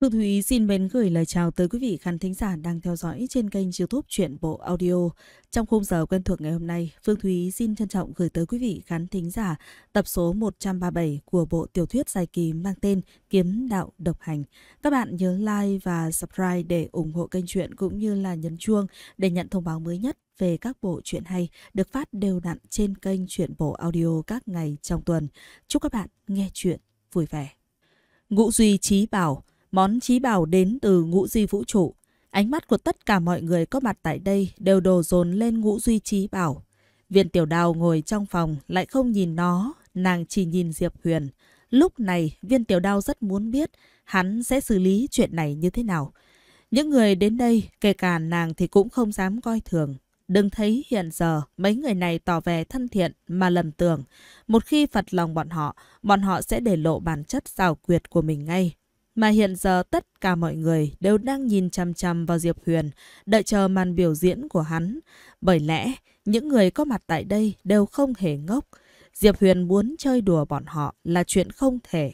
Thu Thúy xin mến gửi lời chào tới quý vị khán thính giả đang theo dõi trên kênh youtube Chuyện Bộ Audio. Trong khung giờ quen thuộc ngày hôm nay, Phương Thúy xin trân trọng gửi tới quý vị khán thính giả tập số 137 của bộ tiểu thuyết dài kỳ mang tên Kiếm Đạo Độc Hành. Các bạn nhớ like và subscribe để ủng hộ kênh truyện cũng như là nhấn chuông để nhận thông báo mới nhất về các bộ truyện hay được phát đều đặn trên kênh Chuyện Bộ Audio các ngày trong tuần. Chúc các bạn nghe chuyện vui vẻ. Ngũ Duy Trí Bảo – món trí bảo đến từ ngũ duy vũ trụ. Ánh mắt của tất cả mọi người có mặt tại đây đều đổ dồn lên ngũ duy trí bảo. Viên tiểu đào ngồi trong phòng lại không nhìn nó, nàng chỉ nhìn Diệp Huyền. Lúc này, viên tiểu đao rất muốn biết hắn sẽ xử lý chuyện này như thế nào. Những người đến đây, kể cả nàng thì cũng không dám coi thường. Đừng thấy hiện giờ mấy người này tỏ vẻ thân thiện mà lầm tưởng. Một khi phật lòng bọn họ, bọn họ sẽ để lộ bản chất xảo quyệt của mình ngay mà hiện giờ tất cả mọi người đều đang nhìn chăm chăm vào Diệp Huyền, đợi chờ màn biểu diễn của hắn. Bởi lẽ, những người có mặt tại đây đều không hề ngốc. Diệp Huyền muốn chơi đùa bọn họ là chuyện không thể.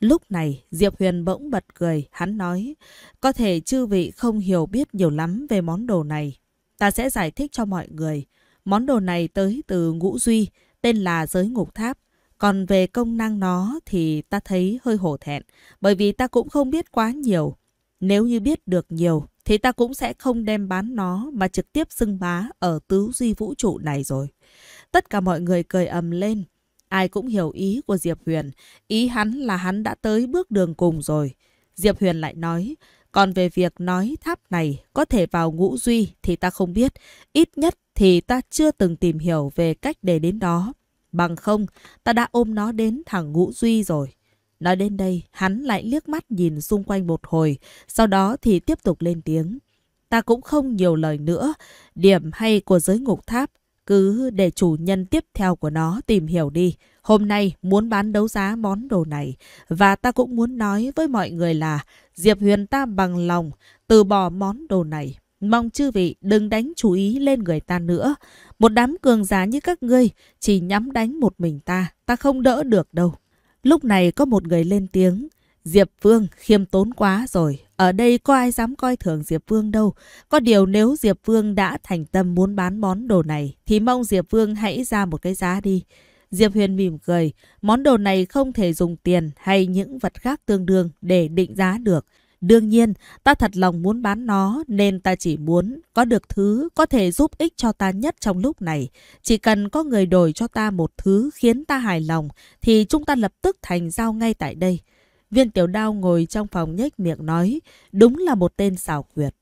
Lúc này, Diệp Huyền bỗng bật cười, hắn nói, có thể chư vị không hiểu biết nhiều lắm về món đồ này. Ta sẽ giải thích cho mọi người. Món đồ này tới từ ngũ duy, tên là giới ngục tháp. Còn về công năng nó thì ta thấy hơi hổ thẹn, bởi vì ta cũng không biết quá nhiều. Nếu như biết được nhiều, thì ta cũng sẽ không đem bán nó mà trực tiếp xưng bá ở tứ duy vũ trụ này rồi. Tất cả mọi người cười ầm lên. Ai cũng hiểu ý của Diệp Huyền. Ý hắn là hắn đã tới bước đường cùng rồi. Diệp Huyền lại nói, còn về việc nói tháp này có thể vào ngũ duy thì ta không biết. Ít nhất thì ta chưa từng tìm hiểu về cách để đến đó. Bằng không, ta đã ôm nó đến thằng Ngũ Duy rồi. Nói đến đây, hắn lại liếc mắt nhìn xung quanh một hồi, sau đó thì tiếp tục lên tiếng. Ta cũng không nhiều lời nữa, điểm hay của giới ngục tháp, cứ để chủ nhân tiếp theo của nó tìm hiểu đi. Hôm nay muốn bán đấu giá món đồ này, và ta cũng muốn nói với mọi người là Diệp Huyền ta bằng lòng từ bỏ món đồ này Mong chư vị đừng đánh chú ý lên người ta nữa. Một đám cường giá như các ngươi chỉ nhắm đánh một mình ta, ta không đỡ được đâu. Lúc này có một người lên tiếng. Diệp Vương khiêm tốn quá rồi, ở đây có ai dám coi thường Diệp Vương đâu. Có điều nếu Diệp Vương đã thành tâm muốn bán món đồ này, thì mong Diệp Vương hãy ra một cái giá đi. Diệp Huyền mỉm cười, món đồ này không thể dùng tiền hay những vật khác tương đương để định giá được. Đương nhiên, ta thật lòng muốn bán nó nên ta chỉ muốn có được thứ có thể giúp ích cho ta nhất trong lúc này. Chỉ cần có người đổi cho ta một thứ khiến ta hài lòng thì chúng ta lập tức thành giao ngay tại đây. Viên tiểu đao ngồi trong phòng nhếch miệng nói, đúng là một tên xảo quyệt.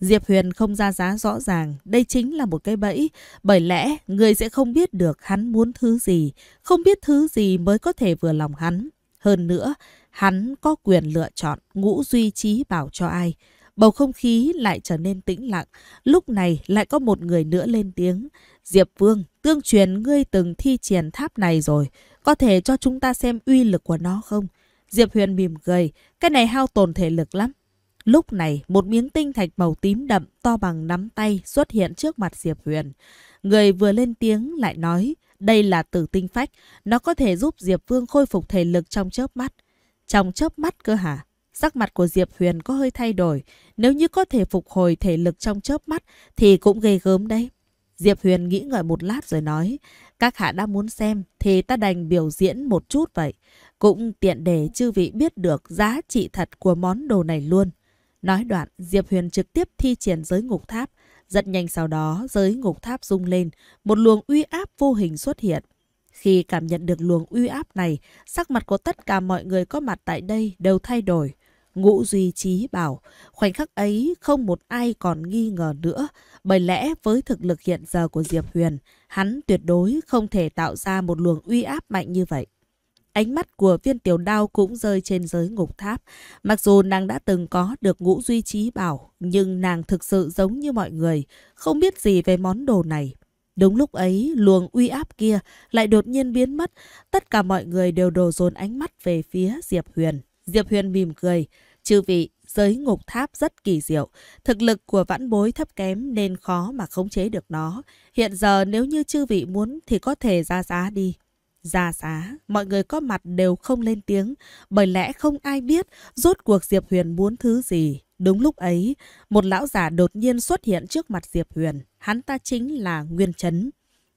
Diệp Huyền không ra giá rõ ràng, đây chính là một cái bẫy, bởi lẽ người sẽ không biết được hắn muốn thứ gì, không biết thứ gì mới có thể vừa lòng hắn. Hơn nữa, Hắn có quyền lựa chọn ngũ duy trí bảo cho ai. Bầu không khí lại trở nên tĩnh lặng. Lúc này lại có một người nữa lên tiếng. Diệp Vương, tương truyền ngươi từng thi triển tháp này rồi. Có thể cho chúng ta xem uy lực của nó không? Diệp Huyền mỉm cười. Cái này hao tồn thể lực lắm. Lúc này, một miếng tinh thạch màu tím đậm to bằng nắm tay xuất hiện trước mặt Diệp Huyền. Người vừa lên tiếng lại nói, đây là tử tinh phách, nó có thể giúp Diệp Vương khôi phục thể lực trong chớp mắt. Trong chớp mắt cơ hả? Sắc mặt của Diệp Huyền có hơi thay đổi. Nếu như có thể phục hồi thể lực trong chớp mắt thì cũng gây gớm đấy. Diệp Huyền nghĩ ngợi một lát rồi nói. Các hạ đã muốn xem thì ta đành biểu diễn một chút vậy. Cũng tiện để chư vị biết được giá trị thật của món đồ này luôn. Nói đoạn, Diệp Huyền trực tiếp thi triển giới ngục tháp. Rất nhanh sau đó, giới ngục tháp rung lên, một luồng uy áp vô hình xuất hiện. Khi cảm nhận được luồng uy áp này, sắc mặt của tất cả mọi người có mặt tại đây đều thay đổi. Ngũ Duy Trí bảo, khoảnh khắc ấy không một ai còn nghi ngờ nữa, bởi lẽ với thực lực hiện giờ của Diệp Huyền, hắn tuyệt đối không thể tạo ra một luồng uy áp mạnh như vậy. Ánh mắt của viên tiểu đao cũng rơi trên giới ngục tháp. Mặc dù nàng đã từng có được ngũ duy trí bảo, nhưng nàng thực sự giống như mọi người, không biết gì về món đồ này. Đúng lúc ấy, luồng uy áp kia lại đột nhiên biến mất. Tất cả mọi người đều đổ dồn ánh mắt về phía Diệp Huyền. Diệp Huyền mỉm cười. Chư vị, giới ngục tháp rất kỳ diệu. Thực lực của vãn bối thấp kém nên khó mà khống chế được nó. Hiện giờ nếu như chư vị muốn thì có thể ra giá đi. Ra giá, mọi người có mặt đều không lên tiếng, bởi lẽ không ai biết rốt cuộc Diệp Huyền muốn thứ gì. Đúng lúc ấy, một lão giả đột nhiên xuất hiện trước mặt Diệp Huyền. Hắn ta chính là Nguyên Trấn.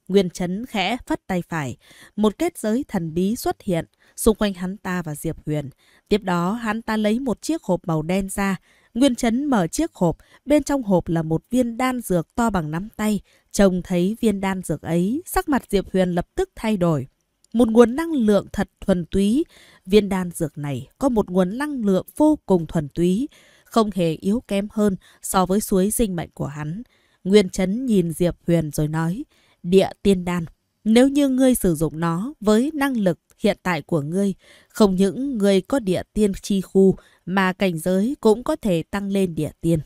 Nguyên Trấn khẽ phất tay phải, một kết giới thần bí xuất hiện xung quanh hắn ta và Diệp Huyền. Tiếp đó, hắn ta lấy một chiếc hộp màu đen ra. Nguyên Trấn mở chiếc hộp, bên trong hộp là một viên đan dược to bằng nắm tay. Trông thấy viên đan dược ấy, sắc mặt Diệp Huyền lập tức thay đổi. Một nguồn năng lượng thật thuần túy, viên đan dược này có một nguồn năng lượng vô cùng thuần túy, không hề yếu kém hơn so với suối sinh mệnh của hắn. Nguyên Trấn nhìn Diệp Huyền rồi nói, địa tiên đan, nếu như ngươi sử dụng nó với năng lực hiện tại của ngươi, không những ngươi có địa tiên chi khu mà cảnh giới cũng có thể tăng lên địa tiên.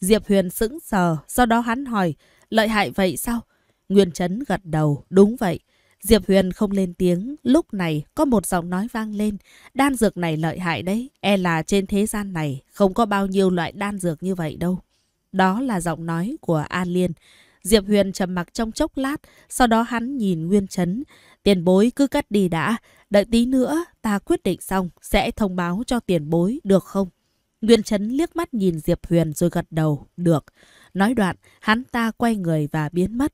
Diệp Huyền sững sờ, sau đó hắn hỏi, lợi hại vậy sao? Nguyên Trấn gật đầu, đúng vậy. Diệp Huyền không lên tiếng, lúc này có một giọng nói vang lên. Đan dược này lợi hại đấy, e là trên thế gian này không có bao nhiêu loại đan dược như vậy đâu. Đó là giọng nói của An Liên. Diệp Huyền trầm mặc trong chốc lát, sau đó hắn nhìn Nguyên Trấn. Tiền bối cứ cất đi đã, đợi tí nữa ta quyết định xong sẽ thông báo cho tiền bối được không? Nguyên Trấn liếc mắt nhìn Diệp Huyền rồi gật đầu, được. Nói đoạn, hắn ta quay người và biến mất.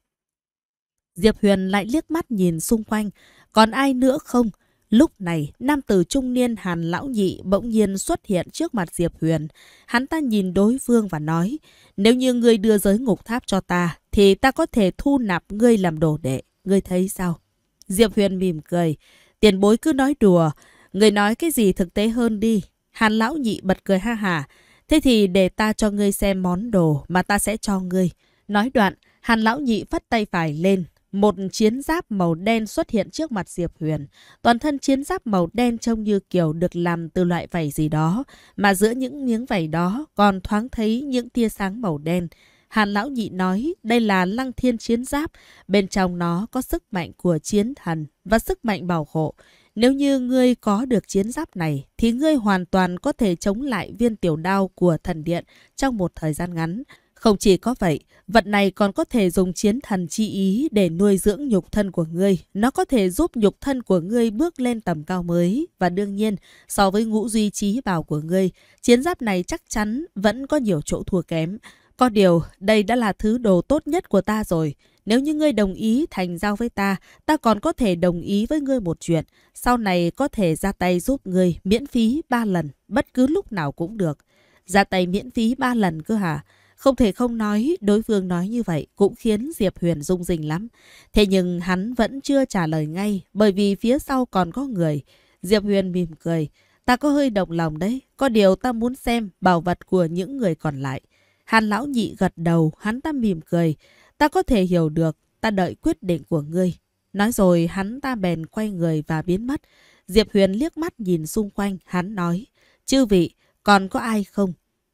Diệp Huyền lại liếc mắt nhìn xung quanh. Còn ai nữa không? Lúc này, nam tử trung niên Hàn Lão Nhị bỗng nhiên xuất hiện trước mặt Diệp Huyền. Hắn ta nhìn đối phương và nói, nếu như ngươi đưa giới ngục tháp cho ta, thì ta có thể thu nạp ngươi làm đồ đệ. Ngươi thấy sao? Diệp Huyền mỉm cười. Tiền bối cứ nói đùa. Ngươi nói cái gì thực tế hơn đi. Hàn Lão Nhị bật cười ha hả. Thế thì để ta cho ngươi xem món đồ mà ta sẽ cho ngươi. Nói đoạn, Hàn Lão Nhị phất tay phải lên, một chiến giáp màu đen xuất hiện trước mặt Diệp Huyền. Toàn thân chiến giáp màu đen trông như kiểu được làm từ loại vảy gì đó, mà giữa những miếng vảy đó còn thoáng thấy những tia sáng màu đen. Hàn Lão Nhị nói đây là lăng thiên chiến giáp, bên trong nó có sức mạnh của chiến thần và sức mạnh bảo hộ. Nếu như ngươi có được chiến giáp này, thì ngươi hoàn toàn có thể chống lại viên tiểu đao của thần điện trong một thời gian ngắn. Không chỉ có vậy, vật này còn có thể dùng chiến thần chi ý để nuôi dưỡng nhục thân của ngươi. Nó có thể giúp nhục thân của ngươi bước lên tầm cao mới. Và đương nhiên, so với ngũ duy trí bảo của ngươi, chiến giáp này chắc chắn vẫn có nhiều chỗ thua kém. Có điều, đây đã là thứ đồ tốt nhất của ta rồi. Nếu như ngươi đồng ý thành giao với ta, ta còn có thể đồng ý với ngươi một chuyện. Sau này có thể ra tay giúp ngươi miễn phí ba lần, bất cứ lúc nào cũng được. Ra tay miễn phí ba lần cơ hả? Không thể không nói, đối phương nói như vậy cũng khiến Diệp Huyền rung rinh lắm. Thế nhưng hắn vẫn chưa trả lời ngay, bởi vì phía sau còn có người. Diệp Huyền mỉm cười, ta có hơi động lòng đấy, có điều ta muốn xem bảo vật của những người còn lại. Hàn lão nhị gật đầu, hắn ta mỉm cười, ta có thể hiểu được, ta đợi quyết định của ngươi. Nói rồi hắn ta bèn quay người và biến mất. Diệp Huyền liếc mắt nhìn xung quanh, hắn nói, chư vị, còn có ai không?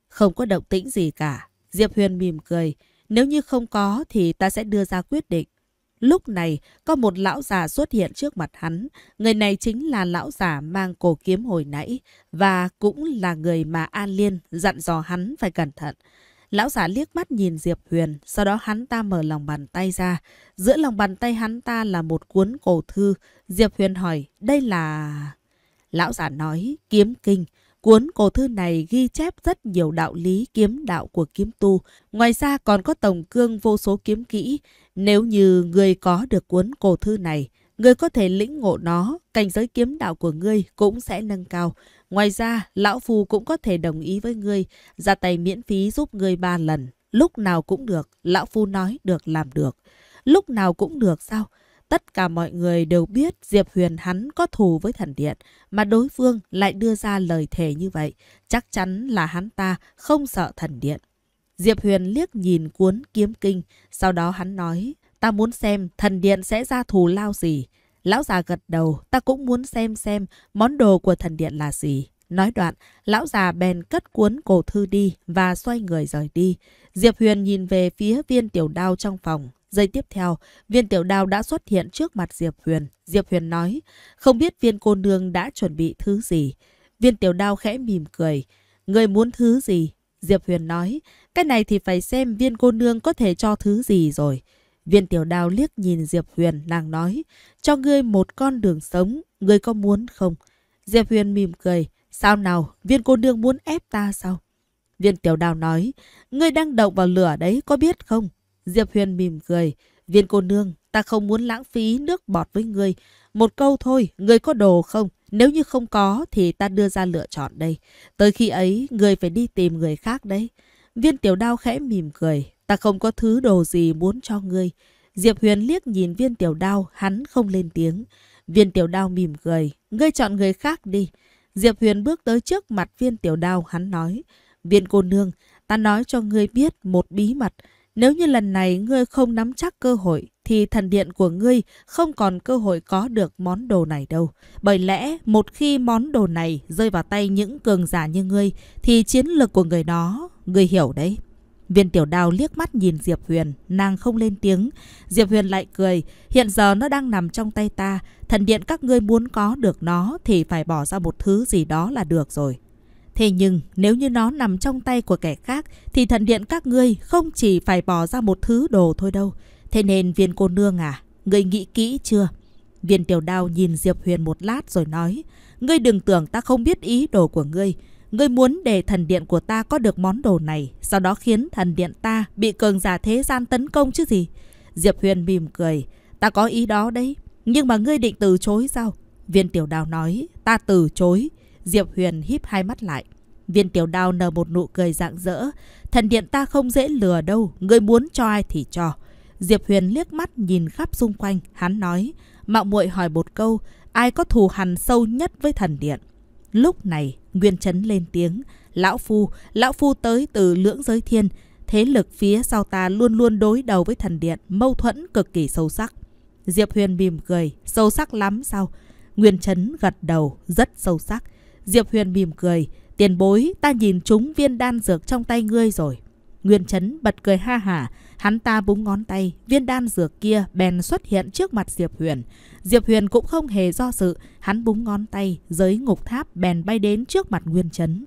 Không có động tĩnh gì cả. Diệp Huyền mỉm cười. Nếu như không có thì ta sẽ đưa ra quyết định. Lúc này, có một lão già xuất hiện trước mặt hắn. Người này chính là lão già mang cổ kiếm hồi nãy và cũng là người mà An Liên dặn dò hắn phải cẩn thận. Lão giả liếc mắt nhìn Diệp Huyền, sau đó hắn ta mở lòng bàn tay ra. Giữa lòng bàn tay hắn ta là một cuốn cổ thư. Diệp Huyền hỏi, đây là... Lão giả nói, kiếm kinh. Cuốn cổ thư này ghi chép rất nhiều đạo lý kiếm đạo của kiếm tu. Ngoài ra còn có tổng cương vô số kiếm kỹ. Nếu như người có được cuốn cổ thư này, người có thể lĩnh ngộ nó, cảnh giới kiếm đạo của ngươi cũng sẽ nâng cao. Ngoài ra, Lão Phù cũng có thể đồng ý với ngươi, ra tay miễn phí giúp ngươi ba lần. Lúc nào cũng được, Lão Phu nói được làm được. Lúc nào cũng được sao? Tất cả mọi người đều biết Diệp Huyền hắn có thù với thần điện, mà đối phương lại đưa ra lời thề như vậy, chắc chắn là hắn ta không sợ thần điện. Diệp Huyền liếc nhìn cuốn kiếm kinh, sau đó hắn nói, ta muốn xem thần điện sẽ ra thù lao gì. Lão già gật đầu, ta cũng muốn xem xem món đồ của thần điện là gì. Nói đoạn, lão già bèn cất cuốn cổ thư đi và xoay người rời đi. Diệp Huyền nhìn về phía viên tiểu đao trong phòng, Giây tiếp theo, viên tiểu đào đã xuất hiện trước mặt Diệp Huyền. Diệp Huyền nói, không biết viên cô nương đã chuẩn bị thứ gì. Viên tiểu đao khẽ mỉm cười. Người muốn thứ gì? Diệp Huyền nói, cái này thì phải xem viên cô nương có thể cho thứ gì rồi. Viên tiểu đao liếc nhìn Diệp Huyền, nàng nói, cho ngươi một con đường sống, ngươi có muốn không? Diệp Huyền mỉm cười, sao nào, viên cô nương muốn ép ta sao? Viên tiểu đao nói, ngươi đang động vào lửa đấy, có biết không? Diệp Huyền mỉm cười. Viên cô nương, ta không muốn lãng phí nước bọt với ngươi. Một câu thôi, ngươi có đồ không? Nếu như không có thì ta đưa ra lựa chọn đây. Tới khi ấy, ngươi phải đi tìm người khác đấy. Viên tiểu đao khẽ mỉm cười. Ta không có thứ đồ gì muốn cho ngươi. Diệp Huyền liếc nhìn viên tiểu đao, hắn không lên tiếng. Viên tiểu đao mỉm cười. Ngươi chọn người khác đi. Diệp Huyền bước tới trước mặt viên tiểu đao, hắn nói. Viên cô nương, ta nói cho ngươi biết một bí mật. Nếu như lần này ngươi không nắm chắc cơ hội, thì thần điện của ngươi không còn cơ hội có được món đồ này đâu. Bởi lẽ một khi món đồ này rơi vào tay những cường giả như ngươi, thì chiến lược của người đó, ngươi hiểu đấy. Viên tiểu đào liếc mắt nhìn Diệp Huyền, nàng không lên tiếng. Diệp Huyền lại cười, hiện giờ nó đang nằm trong tay ta, thần điện các ngươi muốn có được nó thì phải bỏ ra một thứ gì đó là được rồi. Thế nhưng nếu như nó nằm trong tay của kẻ khác thì thần điện các ngươi không chỉ phải bỏ ra một thứ đồ thôi đâu. Thế nên viên cô nương à, ngươi nghĩ kỹ chưa? Viên tiểu đao nhìn Diệp Huyền một lát rồi nói, ngươi đừng tưởng ta không biết ý đồ của ngươi. Ngươi muốn để thần điện của ta có được món đồ này, sau đó khiến thần điện ta bị cường giả thế gian tấn công chứ gì? Diệp Huyền mỉm cười, ta có ý đó đấy, nhưng mà ngươi định từ chối sao? Viên tiểu đào nói, ta từ chối. Diệp Huyền híp hai mắt lại. Viên tiểu đao nở một nụ cười rạng rỡ. Thần điện ta không dễ lừa đâu, người muốn cho ai thì cho. Diệp Huyền liếc mắt nhìn khắp xung quanh, hắn nói. Mạo muội hỏi một câu, ai có thù hằn sâu nhất với thần điện? Lúc này, Nguyên Trấn lên tiếng. Lão Phu, Lão Phu tới từ lưỡng giới thiên. Thế lực phía sau ta luôn luôn đối đầu với thần điện, mâu thuẫn cực kỳ sâu sắc. Diệp Huyền mỉm cười, sâu sắc lắm sao? Nguyên Trấn gật đầu, rất sâu sắc. Diệp Huyền mỉm cười. Tiền bối, ta nhìn chúng viên đan dược trong tay ngươi rồi. Nguyên Trấn bật cười ha hả. Hắn ta búng ngón tay, viên đan dược kia bèn xuất hiện trước mặt Diệp Huyền. Diệp Huyền cũng không hề do sự, hắn búng ngón tay, giới ngục tháp bèn bay đến trước mặt Nguyên Trấn.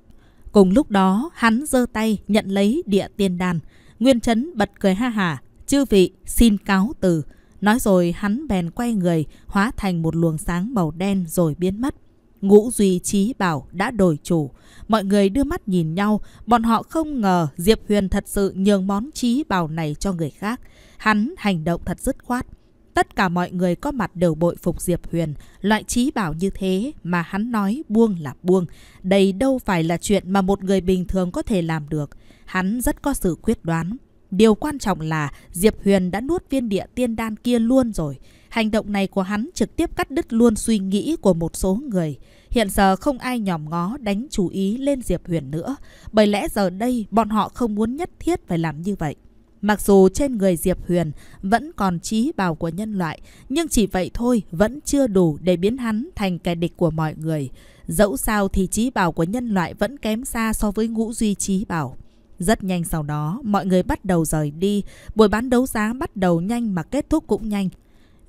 Cùng lúc đó, hắn giơ tay nhận lấy địa tiên đan. Nguyên Trấn bật cười ha hả, chư vị xin cáo từ. Nói rồi hắn bèn quay người, hóa thành một luồng sáng màu đen rồi biến mất. Ngũ Duy Chí Bảo đã đổi chủ. Mọi người đưa mắt nhìn nhau, bọn họ không ngờ Diệp Huyền thật sự nhường món Chí Bảo này cho người khác. Hắn hành động thật dứt khoát. Tất cả mọi người có mặt đều bội phục Diệp Huyền. Loại Chí bảo như thế mà hắn nói buông là buông. Đây đâu phải là chuyện mà một người bình thường có thể làm được. Hắn rất có sự quyết đoán. Điều quan trọng là Diệp Huyền đã nuốt viên địa tiên đan kia luôn rồi. Hành động này của hắn trực tiếp cắt đứt luôn suy nghĩ của một số người. Hiện giờ không ai nhòm ngó đánh chú ý lên Diệp Huyền nữa, bởi lẽ giờ đây bọn họ không muốn nhất thiết phải làm như vậy. Mặc dù trên người Diệp Huyền vẫn còn trí bào của nhân loại, nhưng chỉ vậy thôi vẫn chưa đủ để biến hắn thành kẻ địch của mọi người. Dẫu sao thì trí bào của nhân loại vẫn kém xa so với ngũ duy trí bào. Rất nhanh sau đó, mọi người bắt đầu rời đi. Buổi bán đấu giá bắt đầu nhanh mà kết thúc cũng nhanh.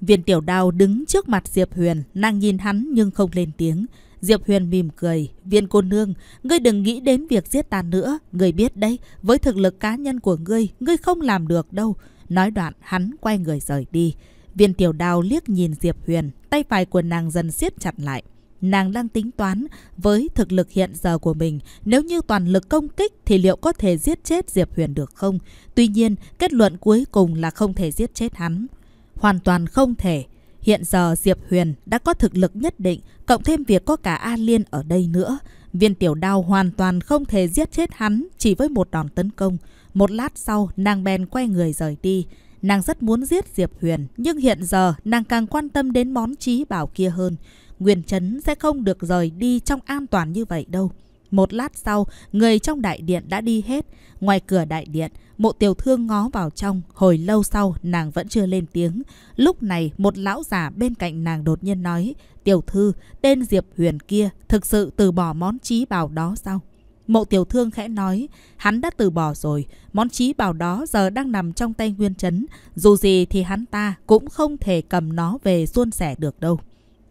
Viên tiểu đao đứng trước mặt Diệp Huyền, nàng nhìn hắn nhưng không lên tiếng. Diệp Huyền mỉm cười, viên cô nương, ngươi đừng nghĩ đến việc giết ta nữa, ngươi biết đấy, với thực lực cá nhân của ngươi, ngươi không làm được đâu. Nói đoạn, hắn quay người rời đi. Viên tiểu đao liếc nhìn Diệp Huyền, tay phải của nàng dần siết chặt lại. Nàng đang tính toán, với thực lực hiện giờ của mình, nếu như toàn lực công kích thì liệu có thể giết chết Diệp Huyền được không? Tuy nhiên, kết luận cuối cùng là không thể giết chết hắn. Hoàn toàn không thể. Hiện giờ Diệp Huyền đã có thực lực nhất định, cộng thêm việc có cả A Liên ở đây nữa. Viên tiểu đao hoàn toàn không thể giết chết hắn chỉ với một đòn tấn công. Một lát sau, nàng bèn quay người rời đi. Nàng rất muốn giết Diệp Huyền, nhưng hiện giờ nàng càng quan tâm đến món trí bảo kia hơn. Nguyên Trấn sẽ không được rời đi trong an toàn như vậy đâu. Một lát sau, người trong đại điện đã đi hết. Ngoài cửa đại điện, Mộ tiểu thương ngó vào trong, hồi lâu sau nàng vẫn chưa lên tiếng. Lúc này một lão già bên cạnh nàng đột nhiên nói, tiểu thư, tên Diệp Huyền kia thực sự từ bỏ món trí bảo đó sao? Mộ tiểu thương khẽ nói, hắn đã từ bỏ rồi, món trí bảo đó giờ đang nằm trong tay nguyên chấn, dù gì thì hắn ta cũng không thể cầm nó về suôn sẻ được đâu.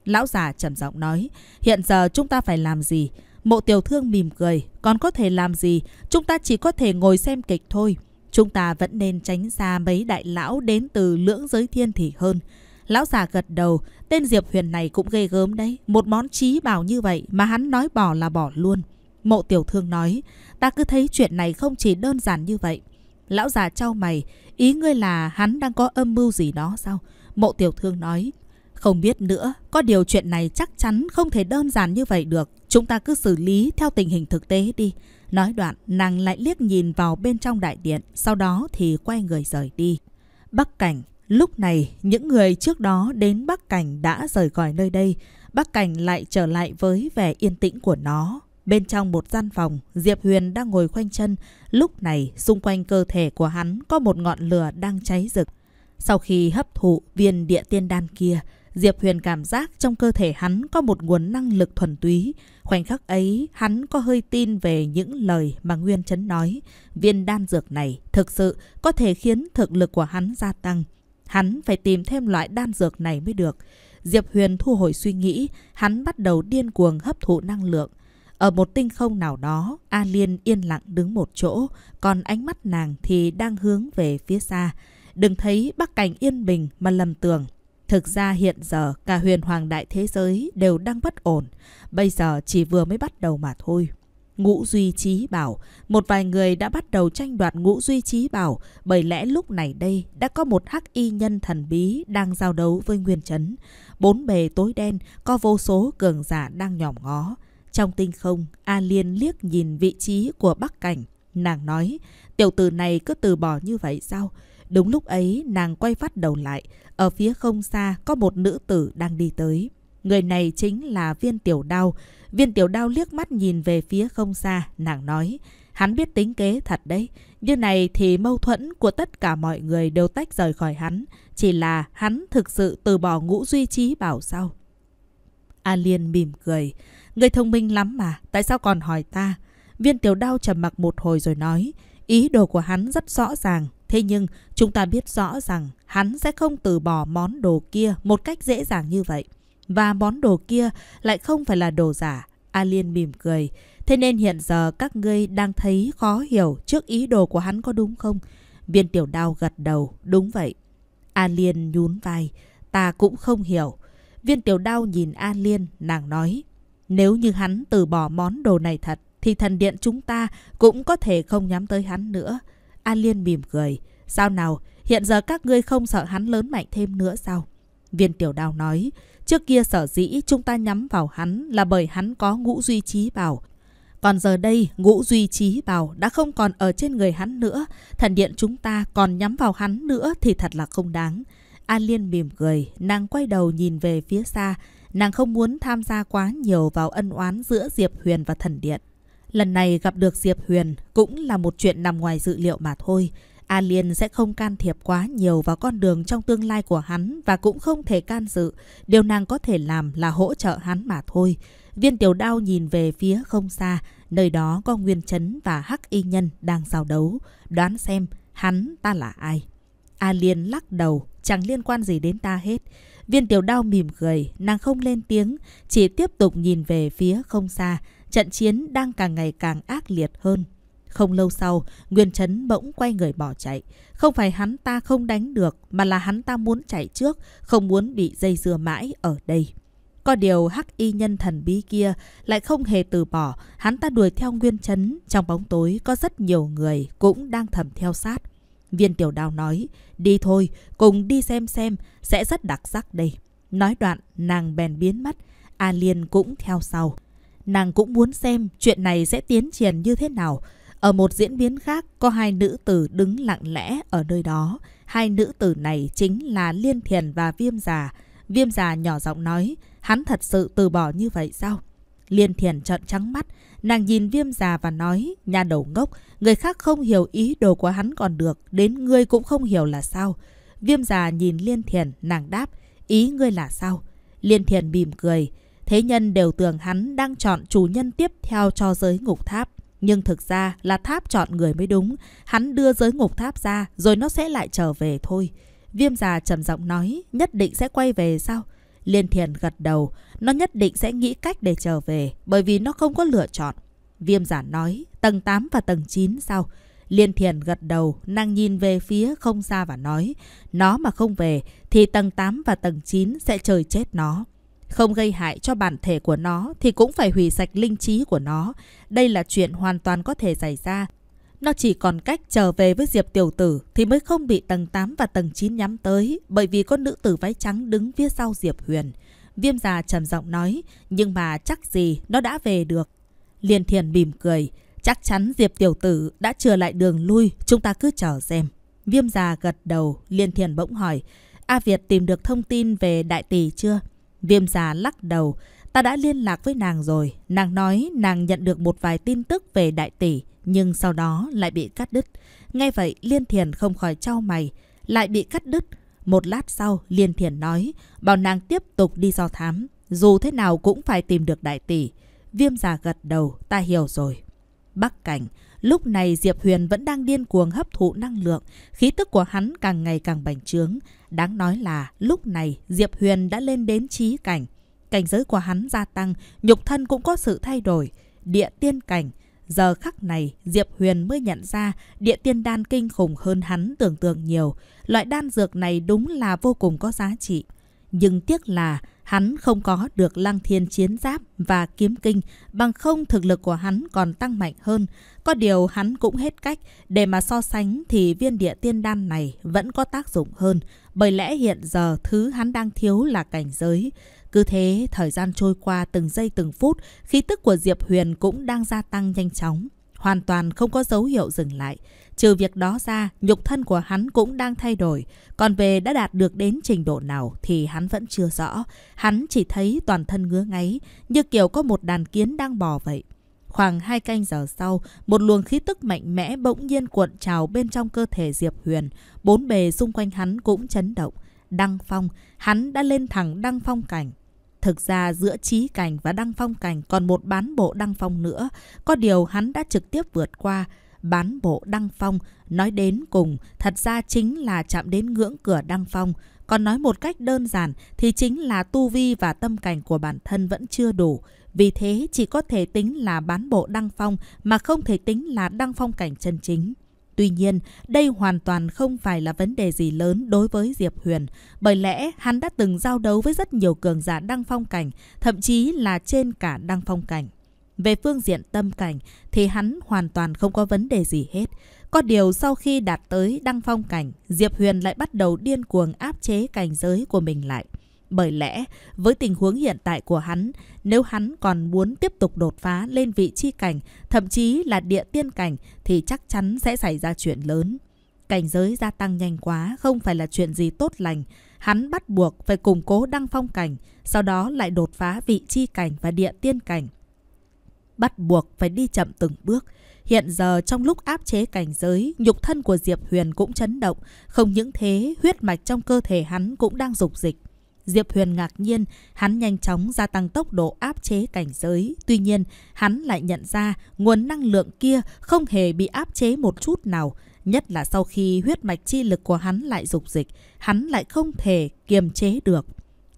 Lão già trầm giọng nói, hiện giờ chúng ta phải làm gì? Mộ tiểu thương mỉm cười, còn có thể làm gì? Chúng ta chỉ có thể ngồi xem kịch thôi. Chúng ta vẫn nên tránh xa mấy đại lão đến từ lưỡng giới thiên thì hơn. Lão già gật đầu, tên Diệp Huyền này cũng ghê gớm đấy. Một món trí bảo như vậy mà hắn nói bỏ là bỏ luôn. Mộ tiểu thương nói, ta cứ thấy chuyện này không chỉ đơn giản như vậy. Lão già trao mày, ý ngươi là hắn đang có âm mưu gì đó sao? Mộ tiểu thương nói, không biết nữa, có điều chuyện này chắc chắn không thể đơn giản như vậy được. Chúng ta cứ xử lý theo tình hình thực tế đi. Nói đoạn, nàng lại liếc nhìn vào bên trong đại điện, sau đó thì quay người rời đi. Bắc Cảnh, lúc này những người trước đó đến Bắc Cảnh đã rời khỏi nơi đây. Bắc Cảnh lại trở lại với vẻ yên tĩnh của nó. Bên trong một gian phòng, Diệp Huyền đang ngồi khoanh chân. Lúc này, xung quanh cơ thể của hắn có một ngọn lửa đang cháy rực. Sau khi hấp thụ viên địa tiên đan kia, Diệp Huyền cảm giác trong cơ thể hắn có một nguồn năng lực thuần túy. Khoảnh khắc ấy, hắn có hơi tin về những lời mà Nguyên Trấn nói. Viên đan dược này thực sự có thể khiến thực lực của hắn gia tăng. Hắn phải tìm thêm loại đan dược này mới được. Diệp Huyền thu hồi suy nghĩ, hắn bắt đầu điên cuồng hấp thụ năng lượng. Ở một tinh không nào đó, A Liên yên lặng đứng một chỗ, còn ánh mắt nàng thì đang hướng về phía xa. Đừng thấy bắc cảnh yên bình mà lầm tưởng Thực ra hiện giờ cả huyền hoàng đại thế giới đều đang bất ổn, bây giờ chỉ vừa mới bắt đầu mà thôi. Ngũ Duy Trí Bảo, một vài người đã bắt đầu tranh đoạt Ngũ Duy Trí Bảo bởi lẽ lúc này đây đã có một hắc y nhân thần bí đang giao đấu với Nguyên Trấn. Bốn bề tối đen có vô số cường giả đang nhòm ngó. Trong tinh không, A Liên liếc nhìn vị trí của Bắc Cảnh. Nàng nói, tiểu tử này cứ từ bỏ như vậy sao? Đúng lúc ấy, nàng quay phát đầu lại. Ở phía không xa có một nữ tử đang đi tới. Người này chính là viên tiểu đao. Viên tiểu đao liếc mắt nhìn về phía không xa, nàng nói. Hắn biết tính kế thật đấy. Như này thì mâu thuẫn của tất cả mọi người đều tách rời khỏi hắn. Chỉ là hắn thực sự từ bỏ ngũ duy trí bảo sao. A Liên mỉm cười. Người thông minh lắm mà, tại sao còn hỏi ta? Viên tiểu đao trầm mặc một hồi rồi nói. Ý đồ của hắn rất rõ ràng, Thế nhưng chúng ta biết rõ rằng hắn sẽ không từ bỏ món đồ kia một cách dễ dàng như vậy. Và món đồ kia lại không phải là đồ giả. Alien mỉm cười. Thế nên hiện giờ các ngươi đang thấy khó hiểu trước ý đồ của hắn có đúng không? Viên tiểu đao gật đầu. Đúng vậy. Alien nhún vai. Ta cũng không hiểu. Viên tiểu đao nhìn Alien, nàng nói. Nếu như hắn từ bỏ món đồ này thật, thì thần điện chúng ta cũng có thể không nhắm tới hắn nữa. A Liên mỉm cười. Sao nào, hiện giờ các ngươi không sợ hắn lớn mạnh thêm nữa sao? Viên tiểu đào nói, trước kia sở dĩ chúng ta nhắm vào hắn là bởi hắn có ngũ duy trí bảo. Còn giờ đây, ngũ duy trí bảo đã không còn ở trên người hắn nữa. Thần điện chúng ta còn nhắm vào hắn nữa thì thật là không đáng. A Liên mỉm cười, nàng quay đầu nhìn về phía xa. Nàng không muốn tham gia quá nhiều vào ân oán giữa Diệp Huyền và thần điện. Lần này gặp được Diệp Huyền cũng là một chuyện nằm ngoài dự liệu mà thôi. A Liên sẽ không can thiệp quá nhiều vào con đường trong tương lai của hắn và cũng không thể can dự. Điều nàng có thể làm là hỗ trợ hắn mà thôi. Viên tiểu đao nhìn về phía không xa, nơi đó có Nguyên Trấn và Hắc Y Nhân đang giao đấu. Đoán xem hắn ta là ai. A Liên lắc đầu, chẳng liên quan gì đến ta hết. Viên tiểu đao mỉm cười, nàng không lên tiếng, chỉ tiếp tục nhìn về phía không xa trận chiến đang càng ngày càng ác liệt hơn. Không lâu sau, Nguyên Trấn bỗng quay người bỏ chạy. Không phải hắn ta không đánh được, mà là hắn ta muốn chạy trước, không muốn bị dây dưa mãi ở đây. Có điều hắc y nhân thần bí kia lại không hề từ bỏ, hắn ta đuổi theo Nguyên Trấn. Trong bóng tối có rất nhiều người cũng đang thầm theo sát. Viên tiểu đào nói, đi thôi, cùng đi xem xem, sẽ rất đặc sắc đây. Nói đoạn, nàng bèn biến mất, A Liên cũng theo sau nàng cũng muốn xem chuyện này sẽ tiến triển như thế nào. Ở một diễn biến khác, có hai nữ tử đứng lặng lẽ ở nơi đó. Hai nữ tử này chính là Liên Thiền và Viêm Già. Viêm Già nhỏ giọng nói, hắn thật sự từ bỏ như vậy sao? Liên Thiền trợn trắng mắt, nàng nhìn Viêm Già và nói, nhà đầu ngốc, người khác không hiểu ý đồ của hắn còn được, đến ngươi cũng không hiểu là sao. Viêm Già nhìn Liên Thiền, nàng đáp, ý ngươi là sao? Liên Thiền mỉm cười, Thế nhân đều tưởng hắn đang chọn chủ nhân tiếp theo cho giới ngục tháp. Nhưng thực ra là tháp chọn người mới đúng. Hắn đưa giới ngục tháp ra rồi nó sẽ lại trở về thôi. Viêm già trầm giọng nói nhất định sẽ quay về sao? Liên thiền gật đầu. Nó nhất định sẽ nghĩ cách để trở về bởi vì nó không có lựa chọn. Viêm giả nói tầng 8 và tầng 9 sao? Liên thiền gật đầu, nàng nhìn về phía không xa và nói, nó mà không về thì tầng 8 và tầng 9 sẽ trời chết nó. Không gây hại cho bản thể của nó thì cũng phải hủy sạch linh trí của nó. Đây là chuyện hoàn toàn có thể xảy ra. Nó chỉ còn cách trở về với Diệp Tiểu Tử thì mới không bị tầng 8 và tầng 9 nhắm tới bởi vì có nữ tử váy trắng đứng phía sau Diệp Huyền. Viêm già trầm giọng nói, nhưng mà chắc gì nó đã về được. Liên Thiền mỉm cười, chắc chắn Diệp Tiểu Tử đã trở lại đường lui, chúng ta cứ chờ xem. Viêm già gật đầu, Liên Thiền bỗng hỏi, A Việt tìm được thông tin về đại tỷ chưa? Viêm già lắc đầu. Ta đã liên lạc với nàng rồi. Nàng nói nàng nhận được một vài tin tức về đại tỷ, nhưng sau đó lại bị cắt đứt. Nghe vậy, Liên Thiền không khỏi trao mày. Lại bị cắt đứt. Một lát sau, Liên Thiền nói, bảo nàng tiếp tục đi do thám. Dù thế nào cũng phải tìm được đại tỷ. Viêm già gật đầu, ta hiểu rồi. Bắc Cảnh Lúc này Diệp Huyền vẫn đang điên cuồng hấp thụ năng lượng, khí tức của hắn càng ngày càng bành trướng. Đáng nói là lúc này Diệp Huyền đã lên đến trí cảnh. Cảnh giới của hắn gia tăng, nhục thân cũng có sự thay đổi. Địa tiên cảnh, giờ khắc này Diệp Huyền mới nhận ra địa tiên đan kinh khủng hơn hắn tưởng tượng nhiều. Loại đan dược này đúng là vô cùng có giá trị. Nhưng tiếc là Hắn không có được lăng thiên chiến giáp và kiếm kinh, bằng không thực lực của hắn còn tăng mạnh hơn. Có điều hắn cũng hết cách, để mà so sánh thì viên địa tiên đan này vẫn có tác dụng hơn, bởi lẽ hiện giờ thứ hắn đang thiếu là cảnh giới. Cứ thế, thời gian trôi qua từng giây từng phút, khí tức của Diệp Huyền cũng đang gia tăng nhanh chóng hoàn toàn không có dấu hiệu dừng lại. Trừ việc đó ra, nhục thân của hắn cũng đang thay đổi, còn về đã đạt được đến trình độ nào thì hắn vẫn chưa rõ. Hắn chỉ thấy toàn thân ngứa ngáy, như kiểu có một đàn kiến đang bò vậy. Khoảng hai canh giờ sau, một luồng khí tức mạnh mẽ bỗng nhiên cuộn trào bên trong cơ thể Diệp Huyền. Bốn bề xung quanh hắn cũng chấn động. Đăng phong, hắn đã lên thẳng đăng phong cảnh. Thực ra giữa Trí Cảnh và Đăng Phong Cảnh còn một bán bộ Đăng Phong nữa, có điều hắn đã trực tiếp vượt qua. Bán bộ Đăng Phong, nói đến cùng, thật ra chính là chạm đến ngưỡng cửa Đăng Phong. Còn nói một cách đơn giản thì chính là tu vi và tâm cảnh của bản thân vẫn chưa đủ. Vì thế chỉ có thể tính là bán bộ Đăng Phong mà không thể tính là Đăng Phong cảnh chân chính. Tuy nhiên, đây hoàn toàn không phải là vấn đề gì lớn đối với Diệp Huyền, bởi lẽ hắn đã từng giao đấu với rất nhiều cường giả đăng phong cảnh, thậm chí là trên cả đăng phong cảnh. Về phương diện tâm cảnh thì hắn hoàn toàn không có vấn đề gì hết. Có điều sau khi đạt tới đăng phong cảnh, Diệp Huyền lại bắt đầu điên cuồng áp chế cảnh giới của mình lại. Bởi lẽ, với tình huống hiện tại của hắn, nếu hắn còn muốn tiếp tục đột phá lên vị chi cảnh, thậm chí là địa tiên cảnh, thì chắc chắn sẽ xảy ra chuyện lớn. Cảnh giới gia tăng nhanh quá, không phải là chuyện gì tốt lành. Hắn bắt buộc phải củng cố đăng phong cảnh, sau đó lại đột phá vị chi cảnh và địa tiên cảnh. Bắt buộc phải đi chậm từng bước. Hiện giờ trong lúc áp chế cảnh giới, nhục thân của Diệp Huyền cũng chấn động. Không những thế, huyết mạch trong cơ thể hắn cũng đang dục dịch. Diệp Huyền ngạc nhiên, hắn nhanh chóng gia tăng tốc độ áp chế cảnh giới. Tuy nhiên, hắn lại nhận ra nguồn năng lượng kia không hề bị áp chế một chút nào. Nhất là sau khi huyết mạch chi lực của hắn lại dục dịch, hắn lại không thể kiềm chế được.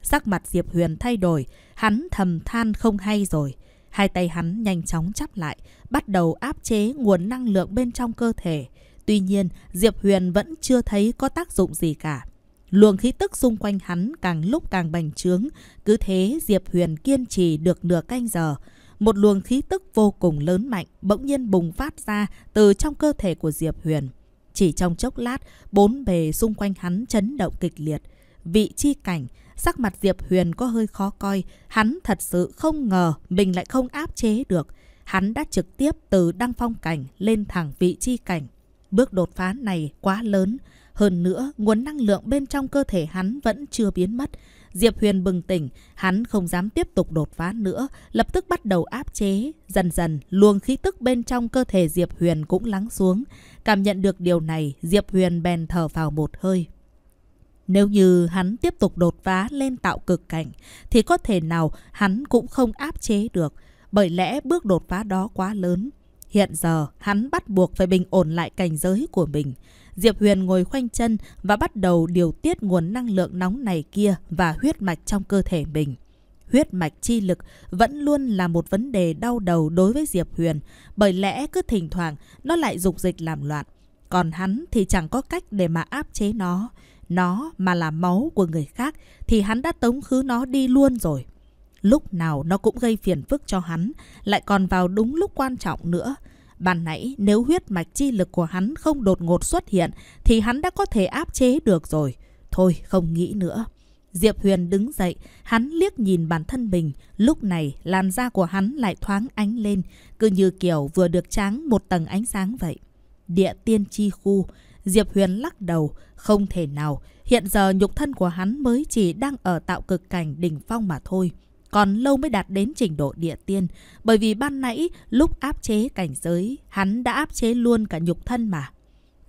Sắc mặt Diệp Huyền thay đổi, hắn thầm than không hay rồi. Hai tay hắn nhanh chóng chắp lại, bắt đầu áp chế nguồn năng lượng bên trong cơ thể. Tuy nhiên, Diệp Huyền vẫn chưa thấy có tác dụng gì cả. Luồng khí tức xung quanh hắn càng lúc càng bành trướng, cứ thế Diệp Huyền kiên trì được nửa canh giờ. Một luồng khí tức vô cùng lớn mạnh bỗng nhiên bùng phát ra từ trong cơ thể của Diệp Huyền. Chỉ trong chốc lát, bốn bề xung quanh hắn chấn động kịch liệt. Vị chi cảnh, sắc mặt Diệp Huyền có hơi khó coi, hắn thật sự không ngờ mình lại không áp chế được. Hắn đã trực tiếp từ đăng phong cảnh lên thẳng vị chi cảnh. Bước đột phá này quá lớn, hơn nữa, nguồn năng lượng bên trong cơ thể hắn vẫn chưa biến mất. Diệp Huyền bừng tỉnh, hắn không dám tiếp tục đột phá nữa, lập tức bắt đầu áp chế. Dần dần, luồng khí tức bên trong cơ thể Diệp Huyền cũng lắng xuống. Cảm nhận được điều này, Diệp Huyền bèn thở vào một hơi. Nếu như hắn tiếp tục đột phá lên tạo cực cảnh, thì có thể nào hắn cũng không áp chế được, bởi lẽ bước đột phá đó quá lớn. Hiện giờ, hắn bắt buộc phải bình ổn lại cảnh giới của mình. Diệp Huyền ngồi khoanh chân và bắt đầu điều tiết nguồn năng lượng nóng này kia và huyết mạch trong cơ thể mình. Huyết mạch chi lực vẫn luôn là một vấn đề đau đầu đối với Diệp Huyền, bởi lẽ cứ thỉnh thoảng nó lại dục dịch làm loạn. Còn hắn thì chẳng có cách để mà áp chế nó. Nó mà là máu của người khác thì hắn đã tống khứ nó đi luôn rồi. Lúc nào nó cũng gây phiền phức cho hắn, lại còn vào đúng lúc quan trọng nữa – Ban nãy nếu huyết mạch chi lực của hắn không đột ngột xuất hiện thì hắn đã có thể áp chế được rồi. Thôi không nghĩ nữa. Diệp Huyền đứng dậy, hắn liếc nhìn bản thân mình, lúc này làn da của hắn lại thoáng ánh lên, cứ như kiểu vừa được tráng một tầng ánh sáng vậy. Địa tiên chi khu, Diệp Huyền lắc đầu, không thể nào, hiện giờ nhục thân của hắn mới chỉ đang ở tạo cực cảnh đỉnh phong mà thôi còn lâu mới đạt đến trình độ địa tiên, bởi vì ban nãy lúc áp chế cảnh giới, hắn đã áp chế luôn cả nhục thân mà.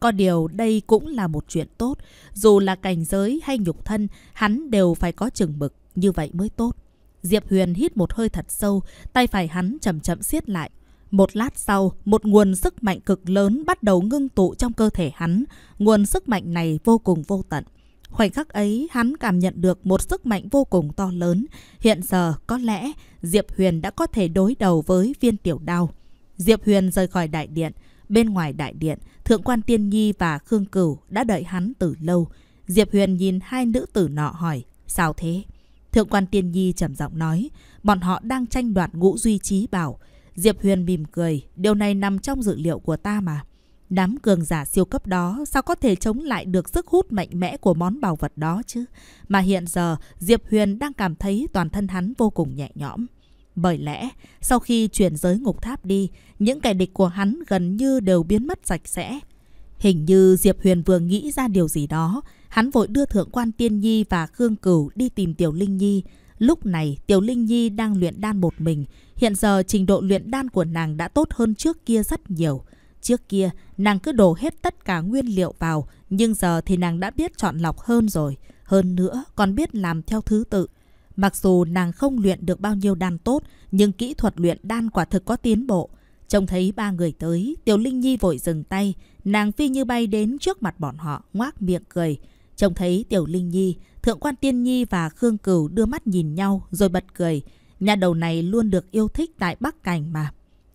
Có điều đây cũng là một chuyện tốt, dù là cảnh giới hay nhục thân, hắn đều phải có chừng mực, như vậy mới tốt. Diệp Huyền hít một hơi thật sâu, tay phải hắn chậm chậm siết lại. Một lát sau, một nguồn sức mạnh cực lớn bắt đầu ngưng tụ trong cơ thể hắn. Nguồn sức mạnh này vô cùng vô tận. Khoảnh khắc ấy, hắn cảm nhận được một sức mạnh vô cùng to lớn. Hiện giờ, có lẽ, Diệp Huyền đã có thể đối đầu với viên tiểu đao. Diệp Huyền rời khỏi đại điện. Bên ngoài đại điện, Thượng quan Tiên Nhi và Khương Cửu đã đợi hắn từ lâu. Diệp Huyền nhìn hai nữ tử nọ hỏi, sao thế? Thượng quan Tiên Nhi trầm giọng nói, bọn họ đang tranh đoạt ngũ duy trí bảo. Diệp Huyền mỉm cười, điều này nằm trong dự liệu của ta mà. Đám cường giả siêu cấp đó sao có thể chống lại được sức hút mạnh mẽ của món bảo vật đó chứ? Mà hiện giờ, Diệp Huyền đang cảm thấy toàn thân hắn vô cùng nhẹ nhõm. Bởi lẽ, sau khi chuyển giới ngục tháp đi, những kẻ địch của hắn gần như đều biến mất sạch sẽ. Hình như Diệp Huyền vừa nghĩ ra điều gì đó, hắn vội đưa Thượng quan Tiên Nhi và Khương Cửu đi tìm Tiểu Linh Nhi. Lúc này, Tiểu Linh Nhi đang luyện đan một mình. Hiện giờ, trình độ luyện đan của nàng đã tốt hơn trước kia rất nhiều. Trước kia, nàng cứ đổ hết tất cả nguyên liệu vào, nhưng giờ thì nàng đã biết chọn lọc hơn rồi. Hơn nữa, còn biết làm theo thứ tự. Mặc dù nàng không luyện được bao nhiêu đan tốt, nhưng kỹ thuật luyện đan quả thực có tiến bộ. Trông thấy ba người tới, Tiểu Linh Nhi vội dừng tay, nàng phi như bay đến trước mặt bọn họ, ngoác miệng cười. Trông thấy Tiểu Linh Nhi, Thượng quan Tiên Nhi và Khương Cửu đưa mắt nhìn nhau rồi bật cười. Nhà đầu này luôn được yêu thích tại Bắc Cảnh mà.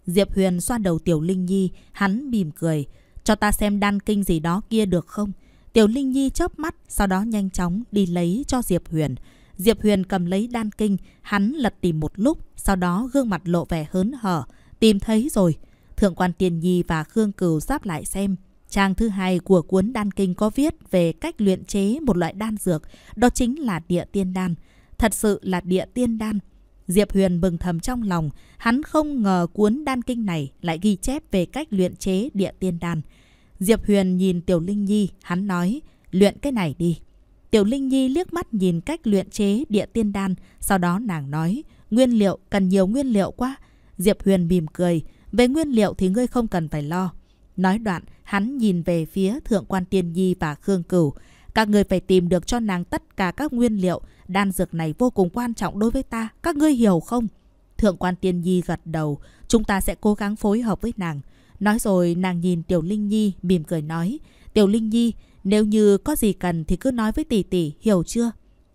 Diệp Huyền xoa đầu Tiểu Linh Nhi, hắn mỉm cười. Cho ta xem đan kinh gì đó kia được không? Tiểu Linh Nhi chớp mắt, sau đó nhanh chóng đi lấy cho Diệp Huyền. Diệp Huyền cầm lấy đan kinh, hắn lật tìm một lúc, sau đó gương mặt lộ vẻ hớn hở. Tìm thấy rồi. Thượng quan Tiền Nhi và Khương Cửu giáp lại xem. Trang thứ hai của cuốn đan kinh có viết về cách luyện chế một loại đan dược, đó chính là địa tiên đan. Thật sự là địa tiên đan, Diệp Huyền mừng thầm trong lòng, hắn không ngờ cuốn đan kinh này lại ghi chép về cách luyện chế địa tiên đan. Diệp Huyền nhìn Tiểu Linh Nhi, hắn nói, luyện cái này đi. Tiểu Linh Nhi liếc mắt nhìn cách luyện chế địa tiên đan, sau đó nàng nói, nguyên liệu cần nhiều nguyên liệu quá. Diệp Huyền mỉm cười, về nguyên liệu thì ngươi không cần phải lo. Nói đoạn, hắn nhìn về phía Thượng quan Tiên Nhi và Khương Cửu. Các người phải tìm được cho nàng tất cả các nguyên liệu, Đan dược này vô cùng quan trọng đối với ta, các ngươi hiểu không? Thượng quan tiên nhi gật đầu, chúng ta sẽ cố gắng phối hợp với nàng. Nói rồi nàng nhìn Tiểu Linh Nhi mỉm cười nói, Tiểu Linh Nhi, nếu như có gì cần thì cứ nói với tỷ tỷ, hiểu chưa?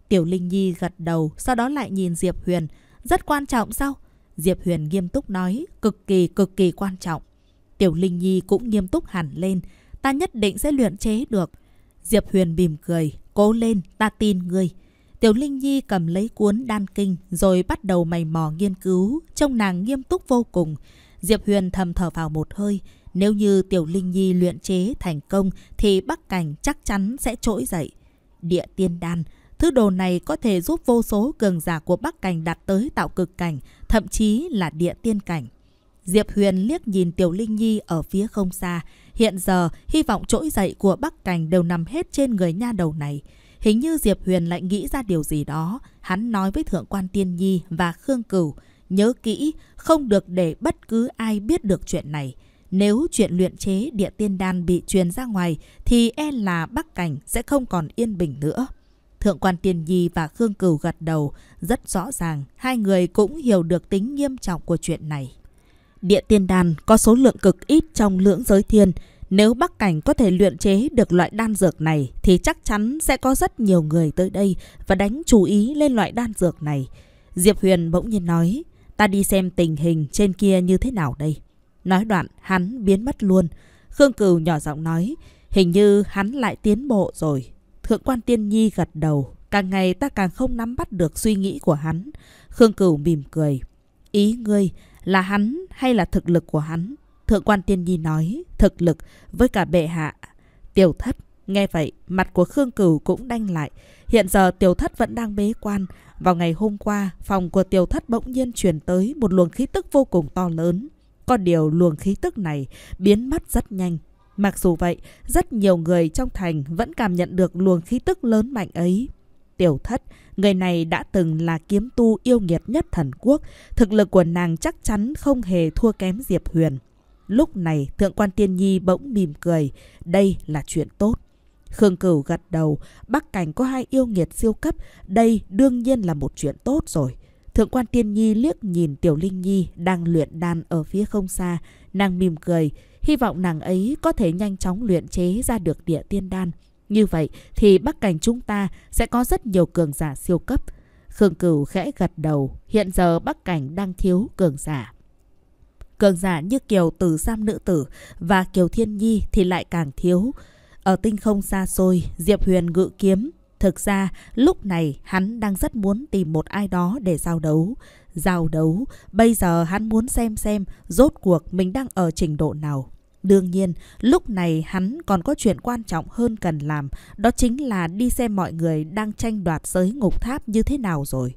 Tiểu Linh Nhi gật đầu, sau đó lại nhìn Diệp Huyền. Rất quan trọng sao? Diệp Huyền nghiêm túc nói, cực kỳ cực kỳ quan trọng. Tiểu Linh Nhi cũng nghiêm túc hẳn lên, ta nhất định sẽ luyện chế được. Diệp Huyền mỉm cười, cố lên, ta tin ngươi. Tiểu Linh Nhi cầm lấy cuốn đan kinh rồi bắt đầu mày mò nghiên cứu, trông nàng nghiêm túc vô cùng. Diệp Huyền thầm thở vào một hơi, nếu như Tiểu Linh Nhi luyện chế thành công thì Bắc Cảnh chắc chắn sẽ trỗi dậy. Địa tiên đan, thứ đồ này có thể giúp vô số cường giả của Bắc Cảnh đạt tới tạo cực cảnh, thậm chí là địa tiên cảnh. Diệp Huyền liếc nhìn Tiểu Linh Nhi ở phía không xa. Hiện giờ, hy vọng trỗi dậy của Bắc Cảnh đều nằm hết trên người nha đầu này. Hình như Diệp Huyền lại nghĩ ra điều gì đó. Hắn nói với Thượng quan Tiên Nhi và Khương Cửu, nhớ kỹ, không được để bất cứ ai biết được chuyện này. Nếu chuyện luyện chế địa tiên đan bị truyền ra ngoài thì e là Bắc Cảnh sẽ không còn yên bình nữa. Thượng quan Tiên Nhi và Khương Cửu gật đầu, rất rõ ràng, hai người cũng hiểu được tính nghiêm trọng của chuyện này. Địa tiên đan có số lượng cực ít trong lưỡng giới thiên, nếu Bắc Cảnh có thể luyện chế được loại đan dược này thì chắc chắn sẽ có rất nhiều người tới đây và đánh chú ý lên loại đan dược này. Diệp Huyền bỗng nhiên nói, ta đi xem tình hình trên kia như thế nào đây. Nói đoạn, hắn biến mất luôn. Khương Cửu nhỏ giọng nói, hình như hắn lại tiến bộ rồi. Thượng quan Tiên Nhi gật đầu, càng ngày ta càng không nắm bắt được suy nghĩ của hắn. Khương Cửu mỉm cười. Ý ngươi là hắn hay là thực lực của hắn? Thượng quan tiên nhi nói, thực lực với cả bệ hạ. Tiểu thất, nghe vậy, mặt của Khương Cửu cũng đanh lại. Hiện giờ tiểu thất vẫn đang bế quan. Vào ngày hôm qua, phòng của tiểu thất bỗng nhiên truyền tới một luồng khí tức vô cùng to lớn. Có điều luồng khí tức này biến mất rất nhanh. Mặc dù vậy, rất nhiều người trong thành vẫn cảm nhận được luồng khí tức lớn mạnh ấy. Tiểu thất, người này đã từng là kiếm tu yêu nghiệt nhất thần quốc. Thực lực của nàng chắc chắn không hề thua kém Diệp Huyền. Lúc này thượng quan tiên nhi bỗng mỉm cười, đây là chuyện tốt. Khương Cửu gật đầu, Bắc Cảnh có hai yêu nghiệt siêu cấp, đây đương nhiên là một chuyện tốt rồi. Thượng quan tiên nhi liếc nhìn Tiểu Linh Nhi đang luyện đan ở phía không xa, nàng mỉm cười, hy vọng nàng ấy có thể nhanh chóng luyện chế ra được địa tiên đan. Như vậy thì Bắc Cảnh chúng ta sẽ có rất nhiều cường giả siêu cấp. Khương Cửu khẽ gật đầu, hiện giờ Bắc Cảnh đang thiếu cường giả. Cường giả như Kiều Tử Giam Nữ Tử và Kiều Thiên Nhi thì lại càng thiếu. Ở tinh không xa xôi, Diệp Huyền ngự kiếm. Thực ra, lúc này hắn đang rất muốn tìm một ai đó để giao đấu. Giao đấu, bây giờ hắn muốn xem xem rốt cuộc mình đang ở trình độ nào. Đương nhiên, lúc này hắn còn có chuyện quan trọng hơn cần làm, đó chính là đi xem mọi người đang tranh đoạt giới ngục tháp như thế nào rồi.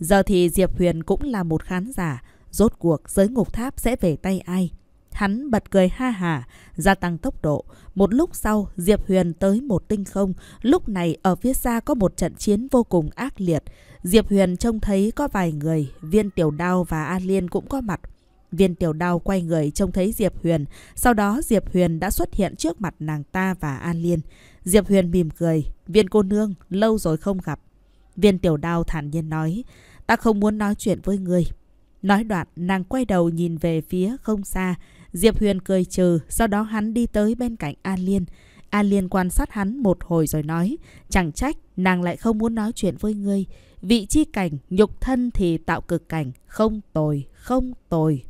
Giờ thì Diệp Huyền cũng là một khán giả, Rốt cuộc giới ngục tháp sẽ về tay ai? Hắn bật cười ha hà, gia tăng tốc độ. Một lúc sau, Diệp Huyền tới một tinh không. Lúc này ở phía xa có một trận chiến vô cùng ác liệt. Diệp Huyền trông thấy có vài người, viên tiểu đao và A Liên cũng có mặt. Viên tiểu đao quay người trông thấy Diệp Huyền. Sau đó Diệp Huyền đã xuất hiện trước mặt nàng ta và A Liên. Diệp Huyền mỉm cười. Viên cô nương, lâu rồi không gặp. Viên tiểu đao thản nhiên nói. Ta không muốn nói chuyện với người. Nói đoạn, nàng quay đầu nhìn về phía không xa. Diệp Huyền cười trừ, sau đó hắn đi tới bên cạnh A Liên. A Liên quan sát hắn một hồi rồi nói, chẳng trách nàng lại không muốn nói chuyện với ngươi. Vị chi cảnh, nhục thân thì tạo cực cảnh, không tồi, không tồi.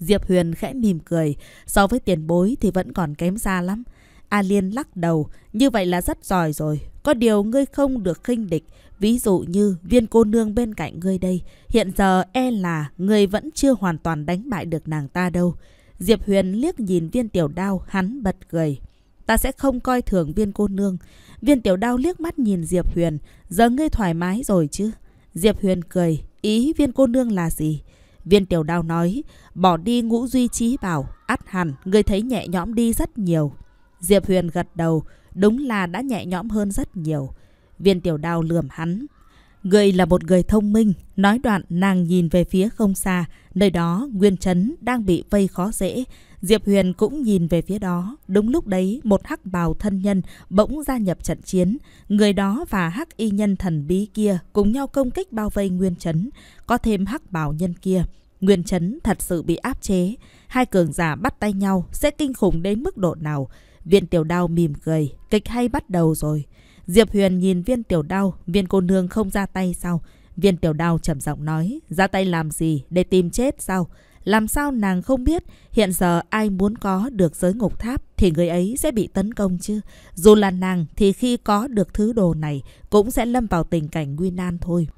Diệp Huyền khẽ mỉm cười, so với tiền bối thì vẫn còn kém xa lắm. A Liên lắc đầu, như vậy là rất giỏi rồi, có điều ngươi không được khinh địch, ví dụ như viên cô nương bên cạnh ngươi đây. Hiện giờ e là ngươi vẫn chưa hoàn toàn đánh bại được nàng ta đâu. Diệp Huyền liếc nhìn viên tiểu đao, hắn bật cười. Ta sẽ không coi thường viên cô nương. Viên tiểu đao liếc mắt nhìn Diệp Huyền. Giờ ngươi thoải mái rồi chứ? Diệp Huyền cười. Ý viên cô nương là gì? Viên tiểu đao nói. Bỏ đi ngũ duy trí bảo. Át hẳn, ngươi thấy nhẹ nhõm đi rất nhiều. Diệp Huyền gật đầu. Đúng là đã nhẹ nhõm hơn rất nhiều. Viên tiểu đao lườm hắn. Người là một người thông minh. Nói đoạn nàng nhìn về phía không xa. Nơi đó Nguyên Trấn đang bị vây khó dễ. Diệp Huyền cũng nhìn về phía đó. Đúng lúc đấy, một hắc bào thân nhân bỗng gia nhập trận chiến. Người đó và hắc y nhân thần bí kia cùng nhau công kích bao vây Nguyên Trấn. Có thêm hắc bào nhân kia. Nguyên Trấn thật sự bị áp chế. Hai cường giả bắt tay nhau sẽ kinh khủng đến mức độ nào? Viên tiểu đao mỉm cười, kịch hay bắt đầu rồi. Diệp Huyền nhìn viên tiểu đao, viên cô nương không ra tay sao? Viên tiểu đao trầm giọng nói, ra tay làm gì, để tìm chết sao? Làm sao nàng không biết hiện giờ ai muốn có được giới ngục tháp thì người ấy sẽ bị tấn công chứ. Dù là nàng thì khi có được thứ đồ này cũng sẽ lâm vào tình cảnh nguy nan thôi.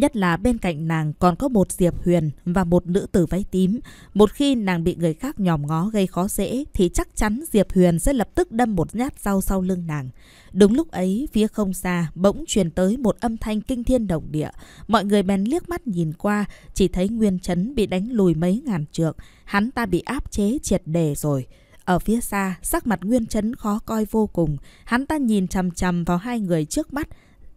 Nhất là bên cạnh nàng còn có một Diệp Huyền và một nữ tử váy tím. Một khi nàng bị người khác nhòm ngó gây khó dễ thì chắc chắn Diệp Huyền sẽ lập tức đâm một nhát dao sau lưng nàng. Đúng lúc ấy, phía không xa bỗng truyền tới một âm thanh kinh thiên động địa. Mọi người bèn liếc mắt nhìn qua, chỉ thấy Nguyên Trấn bị đánh lùi mấy ngàn trượng. Hắn ta bị áp chế triệt đề rồi. Ở phía xa, sắc mặt Nguyên Trấn khó coi vô cùng. Hắn ta nhìn chằm chằm vào hai người trước mắt.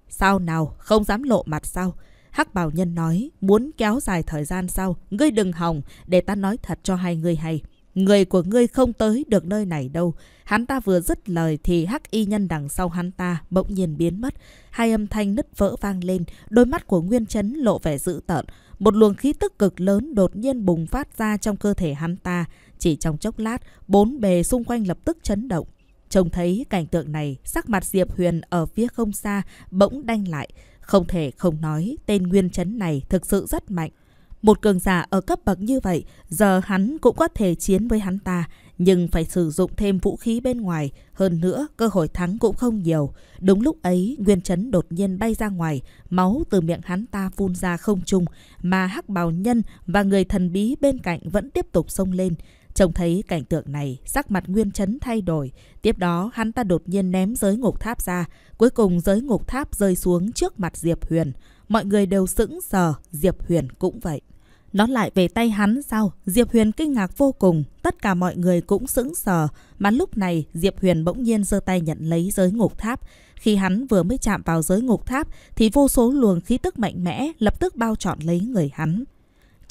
Sao nào, không dám lộ mặt sao? Hắc Bảo Nhân nói, muốn kéo dài thời gian sau, ngươi đừng hòng để ta nói thật cho hai người hay. Người của ngươi không tới được nơi này đâu. Hắn ta vừa dứt lời thì hắc y nhân đằng sau hắn ta bỗng nhiên biến mất. Hai âm thanh nứt vỡ vang lên, đôi mắt của Nguyên Trấn lộ vẻ dữ tợn. Một luồng khí tức cực lớn đột nhiên bùng phát ra trong cơ thể hắn ta. Chỉ trong chốc lát, bốn bề xung quanh lập tức chấn động. Trông thấy cảnh tượng này, sắc mặt Diệp Huyền ở phía không xa bỗng đanh lại. Không thể không nói, tên Nguyên Chấn này thực sự rất mạnh. Một cường giả ở cấp bậc như vậy, giờ hắn cũng có thể chiến với hắn ta, nhưng phải sử dụng thêm vũ khí bên ngoài. Hơn nữa, cơ hội thắng cũng không nhiều. Đúng lúc ấy, Nguyên Trấn đột nhiên bay ra ngoài, máu từ miệng hắn ta phun ra không trung, mà hắc bào nhân và người thần bí bên cạnh vẫn tiếp tục xông lên. Trông thấy cảnh tượng này, sắc mặt Nguyên Chấn thay đổi. Tiếp đó, hắn ta đột nhiên ném giới ngục tháp ra. Cuối cùng giới ngục tháp rơi xuống trước mặt Diệp Huyền. Mọi người đều sững sờ, Diệp Huyền cũng vậy. Nó lại về tay hắn sao? Diệp Huyền kinh ngạc vô cùng, tất cả mọi người cũng sững sờ. Mà lúc này, Diệp Huyền bỗng nhiên giơ tay nhận lấy giới ngục tháp. Khi hắn vừa mới chạm vào giới ngục tháp, thì vô số luồng khí tức mạnh mẽ lập tức bao trọn lấy người hắn.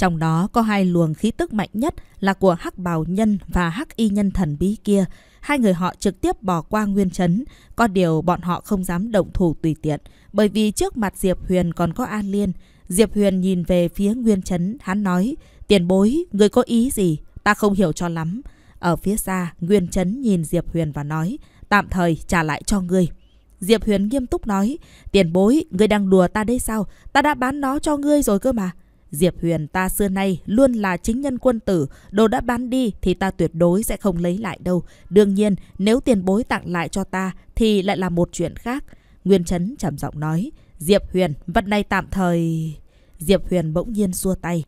Trong đó có hai luồng khí tức mạnh nhất là của Hắc Bào Nhân và Hắc Y Nhân thần bí kia. Hai người họ trực tiếp bỏ qua nguyên chấn, có điều bọn họ không dám động thủ tùy tiện, bởi vì trước mặt Diệp Huyền còn có An Liên. Diệp Huyền nhìn về phía nguyên chấn, hắn nói, tiền bối, người có ý gì? Ta không hiểu cho lắm. Ở phía xa, Nguyên Chấn nhìn Diệp Huyền và nói, tạm thời trả lại cho ngươi. Diệp Huyền nghiêm túc nói, tiền bối, người đang đùa ta đây sao? Ta đã bán nó cho ngươi rồi cơ mà. Diệp Huyền ta xưa nay luôn là chính nhân quân tử, đồ đã bán đi thì ta tuyệt đối sẽ không lấy lại đâu. Đương nhiên, nếu tiền bối tặng lại cho ta thì lại là một chuyện khác. Nguyên Trấn trầm giọng nói, Diệp Huyền, vật này tạm thời... Diệp Huyền bỗng nhiên xua tay.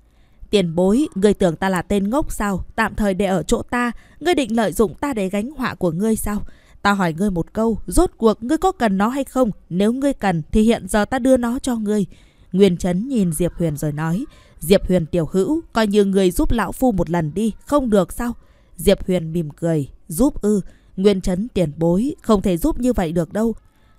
Tiền bối, ngươi tưởng ta là tên ngốc sao? Tạm thời để ở chỗ ta, ngươi định lợi dụng ta để gánh họa của ngươi sao? Ta hỏi ngươi một câu, rốt cuộc ngươi có cần nó hay không? Nếu ngươi cần thì hiện giờ ta đưa nó cho ngươi. Nguyên Trấn nhìn Diệp Huyền rồi nói, Diệp Huyền tiểu hữu, coi như người giúp lão phu một lần đi, không được sao? Diệp Huyền mỉm cười, giúp ư, Nguyên Trấn tiền bối, không thể giúp như vậy được đâu.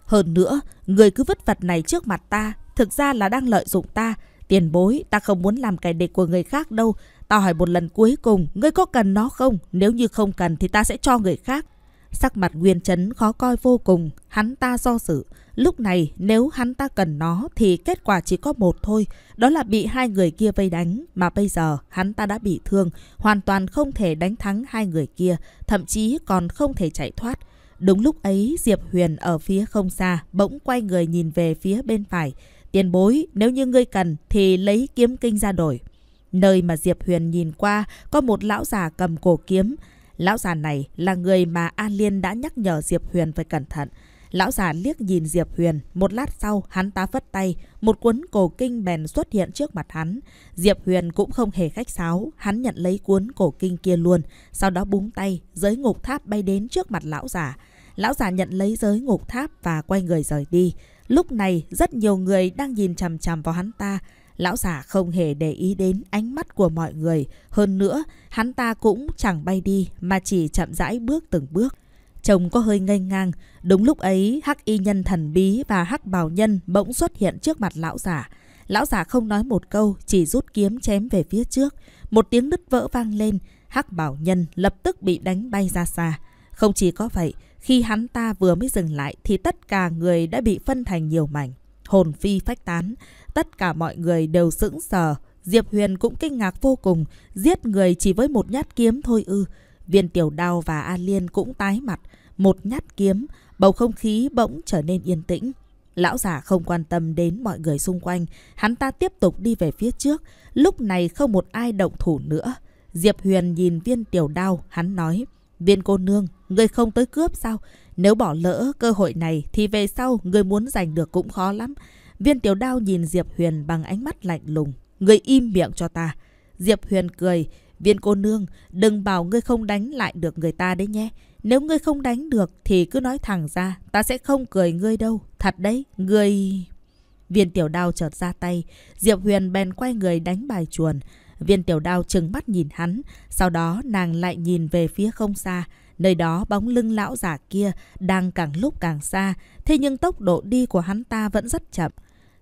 Hơn nữa, người cứ vứt vật này trước mặt ta, thực ra là đang lợi dụng ta. Tiền bối, ta không muốn làm kẻ địch của người khác đâu. Tao hỏi một lần cuối cùng, ngươi có cần nó không? Nếu như không cần thì ta sẽ cho người khác. Sắc mặt Nguyên Trấn khó coi vô cùng, hắn ta do dự. Lúc này nếu hắn ta cần nó thì kết quả chỉ có một thôi, đó là bị hai người kia vây đánh mà bây giờ hắn ta đã bị thương, hoàn toàn không thể đánh thắng hai người kia, thậm chí còn không thể chạy thoát. Đúng lúc ấy Diệp Huyền ở phía không xa bỗng quay người nhìn về phía bên phải. Tiền bối nếu như ngươi cần thì lấy kiếm kinh ra đổi. Nơi mà Diệp Huyền nhìn qua có một lão già cầm cổ kiếm. Lão già này là người mà An Liên đã nhắc nhở Diệp Huyền phải cẩn thận. Lão già liếc nhìn Diệp Huyền, một lát sau hắn ta phất tay, một cuốn cổ kinh bèn xuất hiện trước mặt hắn. Diệp Huyền cũng không hề khách sáo, hắn nhận lấy cuốn cổ kinh kia luôn, sau đó búng tay, giới ngục tháp bay đến trước mặt lão già. Lão già nhận lấy giới ngục tháp và quay người rời đi. Lúc này rất nhiều người đang nhìn chằm chằm vào hắn ta. Lão già không hề để ý đến ánh mắt của mọi người. Hơn nữa, hắn ta cũng chẳng bay đi mà chỉ chậm rãi bước từng bước. Chồng có hơi ngây ngang, đúng lúc ấy hắc y nhân thần bí và hắc bào nhân bỗng xuất hiện trước mặt lão giả. Lão giả không nói một câu, chỉ rút kiếm chém về phía trước. Một tiếng nứt vỡ vang lên, hắc bảo nhân lập tức bị đánh bay ra xa. Không chỉ có vậy, khi hắn ta vừa mới dừng lại thì tất cả người đã bị phân thành nhiều mảnh. Hồn phi phách tán, tất cả mọi người đều sững sờ. Diệp Huyền cũng kinh ngạc vô cùng, giết người chỉ với một nhát kiếm thôi ư. Viên tiểu đao và An Liên cũng tái mặt, một nhát kiếm, bầu không khí bỗng trở nên yên tĩnh. Lão giả không quan tâm đến mọi người xung quanh, hắn ta tiếp tục đi về phía trước, lúc này không một ai động thủ nữa. Diệp Huyền nhìn viên tiểu đao, hắn nói, viên cô nương, ngươi không tới cướp sao? Nếu bỏ lỡ cơ hội này thì về sau người muốn giành được cũng khó lắm. Viên tiểu đao nhìn Diệp Huyền bằng ánh mắt lạnh lùng, người im miệng cho ta. Diệp Huyền cười, Viên cô nương, đừng bảo ngươi không đánh lại được người ta đấy nhé. Nếu ngươi không đánh được thì cứ nói thẳng ra, ta sẽ không cười ngươi đâu. Thật đấy, ngươi... Viên tiểu đao chợt ra tay, Diệp Huyền bèn quay người đánh bài chuồn. Viên tiểu đao trừng mắt nhìn hắn, sau đó nàng lại nhìn về phía không xa. Nơi đó bóng lưng lão giả kia đang càng lúc càng xa, thế nhưng tốc độ đi của hắn ta vẫn rất chậm.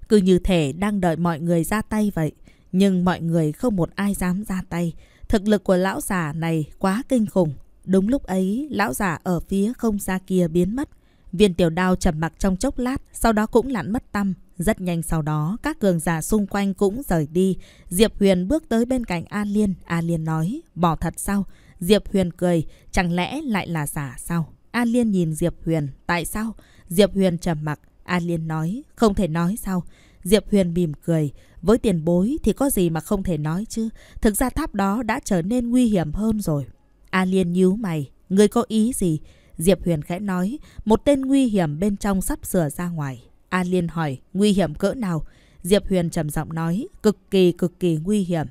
Cứ như thể đang đợi mọi người ra tay vậy, nhưng mọi người không một ai dám ra tay. Thực lực của lão giả này quá kinh khủng. Đúng lúc ấy, lão giả ở phía không xa kia biến mất. Viên tiểu đao trầm mặc trong chốc lát, sau đó cũng lặn mất tâm. Rất nhanh sau đó, các cường giả xung quanh cũng rời đi. Diệp Huyền bước tới bên cạnh A Liên. A Liên nói, bỏ thật sao? Diệp Huyền cười, chẳng lẽ lại là giả sao? A Liên nhìn Diệp Huyền, tại sao? Diệp Huyền trầm mặc, A Liên nói, không thể nói sao? Diệp Huyền mỉm cười, với tiền bối thì có gì mà không thể nói chứ. Thực ra tháp đó đã trở nên nguy hiểm hơn rồi. A Liên nhíu mày. Ngươi có ý gì? Diệp Huyền khẽ nói. Một tên nguy hiểm bên trong sắp sửa ra ngoài. A Liên hỏi. Nguy hiểm cỡ nào? Diệp Huyền trầm giọng nói. Cực kỳ cực kỳ nguy hiểm.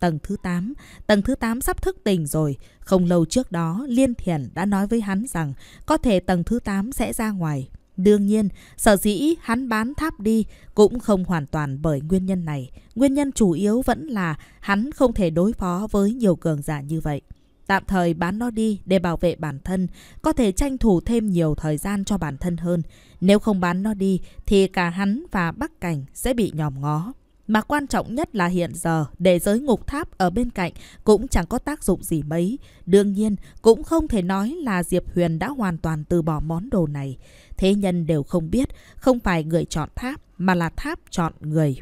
Tầng thứ 8. Tầng thứ 8 sắp thức tỉnh rồi. Không lâu trước đó, Liên Thiền đã nói với hắn rằng có thể tầng thứ 8 sẽ ra ngoài. Đương nhiên, sở dĩ hắn bán tháp đi cũng không hoàn toàn bởi nguyên nhân này. Nguyên nhân chủ yếu vẫn là hắn không thể đối phó với nhiều cường giả như vậy. Tạm thời bán nó đi để bảo vệ bản thân, có thể tranh thủ thêm nhiều thời gian cho bản thân hơn. Nếu không bán nó đi thì cả hắn và Bắc Cảnh sẽ bị nhòm ngó. Mà quan trọng nhất là hiện giờ, để giới ngục tháp ở bên cạnh cũng chẳng có tác dụng gì mấy. Đương nhiên, cũng không thể nói là Diệp Huyền đã hoàn toàn từ bỏ món đồ này. Thế nhân đều không biết, không phải người chọn tháp, mà là tháp chọn người.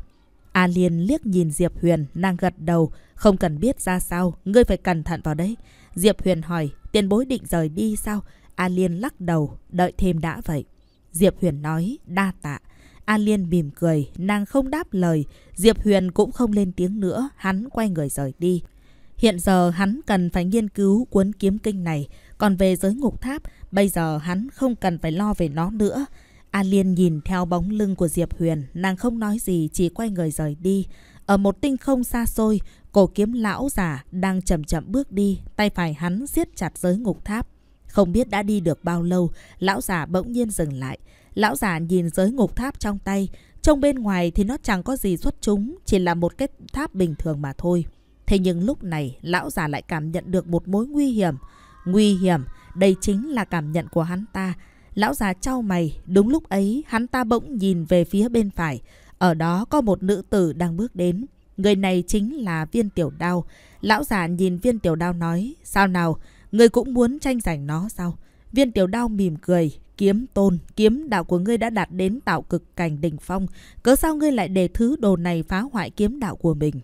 A Liên liếc nhìn Diệp Huyền, nàng gật đầu. Không cần biết ra sao, ngươi phải cẩn thận vào đấy. Diệp Huyền hỏi, tiền bối định rời đi sao? A Liên lắc đầu, đợi thêm đã vậy. Diệp Huyền nói, đa tạ. A Liên mỉm cười, nàng không đáp lời. Diệp Huyền cũng không lên tiếng nữa, hắn quay người rời đi. Hiện giờ hắn cần phải nghiên cứu cuốn kiếm kinh này, còn về giới ngục tháp, bây giờ hắn không cần phải lo về nó nữa. A Liên nhìn theo bóng lưng của Diệp Huyền, nàng không nói gì, chỉ quay người rời đi. Ở một tinh không xa xôi, cổ kiếm lão giả đang chậm chậm bước đi, tay phải hắn siết chặt giới ngục tháp. Không biết đã đi được bao lâu, lão giả bỗng nhiên dừng lại. Lão già nhìn giới ngục tháp trong tay, trông bên ngoài thì nó chẳng có gì xuất chúng, chỉ là một cái tháp bình thường mà thôi. Thế nhưng lúc này, lão già lại cảm nhận được một mối nguy hiểm. Nguy hiểm, đây chính là cảm nhận của hắn ta. Lão già trao mày, đúng lúc ấy, hắn ta bỗng nhìn về phía bên phải. Ở đó có một nữ tử đang bước đến. Người này chính là viên tiểu đao. Lão già nhìn viên tiểu đao nói, sao nào, người cũng muốn tranh giành nó sao? Viên tiểu đao mỉm cười, kiếm tôn, kiếm đạo của ngươi đã đạt đến tạo cực cảnh đỉnh phong, cớ sao ngươi lại để thứ đồ này phá hoại kiếm đạo của mình?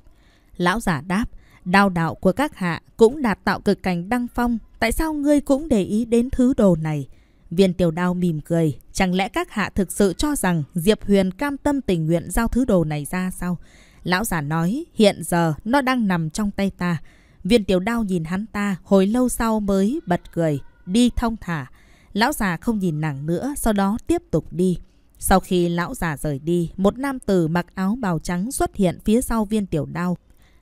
Lão giả đáp, đao đạo của các hạ cũng đạt tạo cực cảnh đăng phong, tại sao ngươi cũng để ý đến thứ đồ này? Viên tiểu đao mỉm cười, chẳng lẽ các hạ thực sự cho rằng Diệp Huyền cam tâm tình nguyện giao thứ đồ này ra sao? Lão giả nói, hiện giờ nó đang nằm trong tay ta. Viên tiểu đao nhìn hắn ta, hồi lâu sau mới bật cười, đi thông thả. Lão già không nhìn nàng nữa, sau đó tiếp tục đi. Sau khi lão già rời đi, một nam tử mặc áo bào trắng xuất hiện phía sau viên tiểu đao.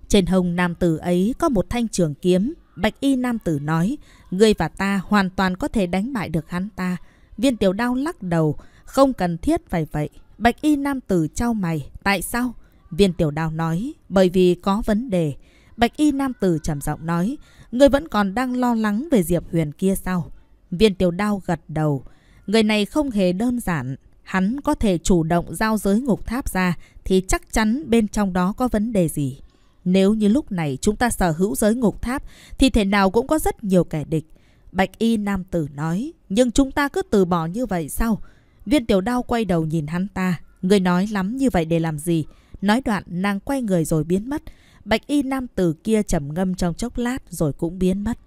Trên hông nam tử ấy có một thanh trường kiếm. Bạch y nam tử nói, ngươi và ta hoàn toàn có thể đánh bại được hắn ta. Viên tiểu đao lắc đầu, không cần thiết phải vậy. Bạch y nam tử trao mày, tại sao? Viên tiểu đao nói, bởi vì có vấn đề. Bạch y nam tử trầm giọng nói, ngươi vẫn còn đang lo lắng về Diệp Huyền kia sao? Viên tiểu đao gật đầu. Người này không hề đơn giản. Hắn có thể chủ động giao giới ngục tháp ra thì chắc chắn bên trong đó có vấn đề gì. Nếu như lúc này chúng ta sở hữu giới ngục tháp thì thể nào cũng có rất nhiều kẻ địch. Bạch y nam tử nói, nhưng chúng ta cứ từ bỏ như vậy sao? Viên tiểu đao quay đầu nhìn hắn ta. Người nói lắm như vậy để làm gì? Nói đoạn nàng quay người rồi biến mất. Bạch y nam tử kia trầm ngâm trong chốc lát rồi cũng biến mất.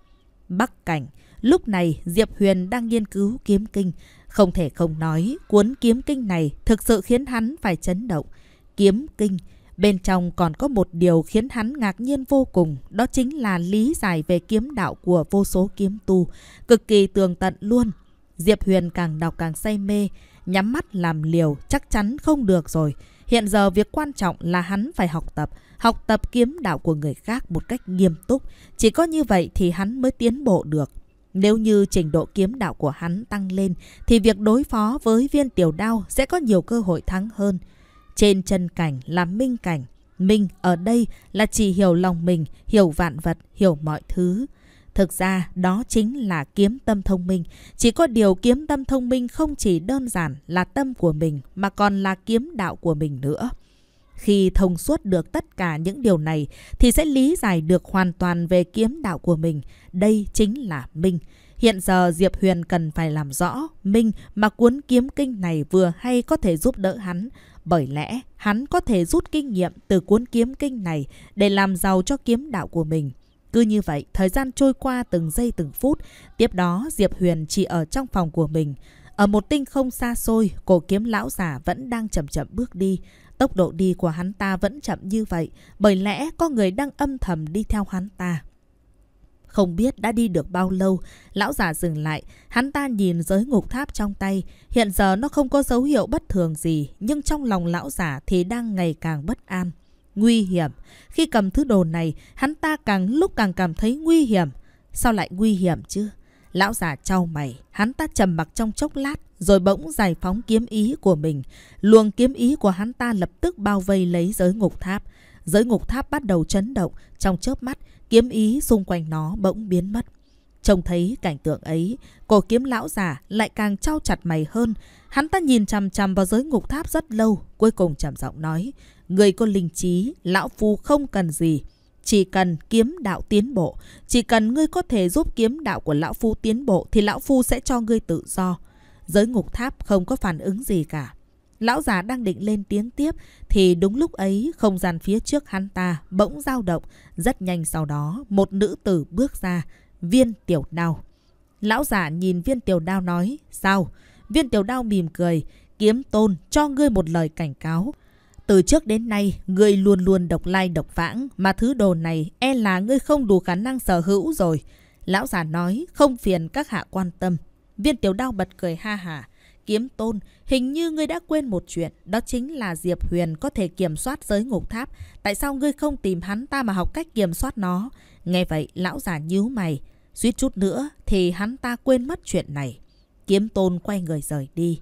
Bắc cảnh, Lúc này Diệp Huyền đang nghiên cứu kiếm kinh. Không thể không nói, cuốn kiếm kinh này thực sự khiến hắn phải chấn động. Kiếm kinh, bên trong còn có một điều khiến hắn ngạc nhiên vô cùng, đó chính là lý giải về kiếm đạo của vô số kiếm tu, cực kỳ tường tận luôn. Diệp Huyền càng đọc càng say mê, nhắm mắt làm liều chắc chắn không được rồi. Hiện giờ việc quan trọng là hắn phải học tập, học tập kiếm đạo của người khác một cách nghiêm túc. Chỉ có như vậy thì hắn mới tiến bộ được. Nếu như trình độ kiếm đạo của hắn tăng lên thì việc đối phó với viên tiểu đao sẽ có nhiều cơ hội thắng hơn. Trên chân cảnh là minh cảnh. Minh ở đây là chỉ hiểu lòng mình, hiểu vạn vật, hiểu mọi thứ. Thực ra đó chính là kiếm tâm thông minh. Chỉ có điều kiếm tâm thông minh không chỉ đơn giản là tâm của mình mà còn là kiếm đạo của mình nữa. Khi thông suốt được tất cả những điều này thì sẽ lý giải được hoàn toàn về kiếm đạo của mình. Đây chính là Minh. Hiện giờ Diệp Huyền cần phải làm rõ Minh mà cuốn kiếm kinh này vừa hay có thể giúp đỡ hắn. Bởi lẽ hắn có thể rút kinh nghiệm từ cuốn kiếm kinh này để làm giàu cho kiếm đạo của mình. Cứ như vậy, thời gian trôi qua từng giây từng phút. Tiếp đó, Diệp Huyền chỉ ở trong phòng của mình. Ở một tinh không xa xôi, cổ kiếm lão giả vẫn đang chậm chậm bước đi. Tốc độ đi của hắn ta vẫn chậm như vậy, bởi lẽ có người đang âm thầm đi theo hắn ta. Không biết đã đi được bao lâu, lão già dừng lại, hắn ta nhìn giới ngục tháp trong tay. Hiện giờ nó không có dấu hiệu bất thường gì, nhưng trong lòng lão già thì đang ngày càng bất an. Nguy hiểm. Khi cầm thứ đồ này, hắn ta càng lúc càng cảm thấy nguy hiểm. Sao lại nguy hiểm chứ? Lão già trao mày, hắn ta trầm mặc trong chốc lát, rồi bỗng giải phóng kiếm ý của mình. Luồng kiếm ý của hắn ta lập tức bao vây lấy giới ngục tháp. Giới ngục tháp bắt đầu chấn động, trong chớp mắt, kiếm ý xung quanh nó bỗng biến mất. Trông thấy cảnh tượng ấy, cổ kiếm lão già lại càng trao chặt mày hơn. Hắn ta nhìn chằm chằm vào giới ngục tháp rất lâu, cuối cùng trầm giọng nói, Người có linh trí, lão phu không cần gì. Chỉ cần kiếm đạo tiến bộ, chỉ cần ngươi có thể giúp kiếm đạo của lão phu tiến bộ thì lão phu sẽ cho ngươi tự do. Giới ngục tháp không có phản ứng gì cả. Lão già đang định lên tiếng tiếp thì đúng lúc ấy không gian phía trước hắn ta bỗng dao động. Rất nhanh sau đó một nữ tử bước ra, viên tiểu đao. Lão già nhìn viên tiểu đao nói, sao? Viên tiểu đao mỉm cười, kiếm tôn cho ngươi một lời cảnh cáo. Từ trước đến nay, ngươi luôn luôn độc lai độc vãng, mà thứ đồ này e là ngươi không đủ khả năng sở hữu rồi. Lão già nói, không phiền các hạ quan tâm. Viên tiểu đao bật cười ha hả. Kiếm tôn, hình như ngươi đã quên một chuyện, đó chính là Diệp Huyền có thể kiểm soát giới ngục tháp. Tại sao ngươi không tìm hắn ta mà học cách kiểm soát nó? Nghe vậy, lão già nhíu mày. Suýt chút nữa thì hắn ta quên mất chuyện này. Kiếm tôn quay người rời đi.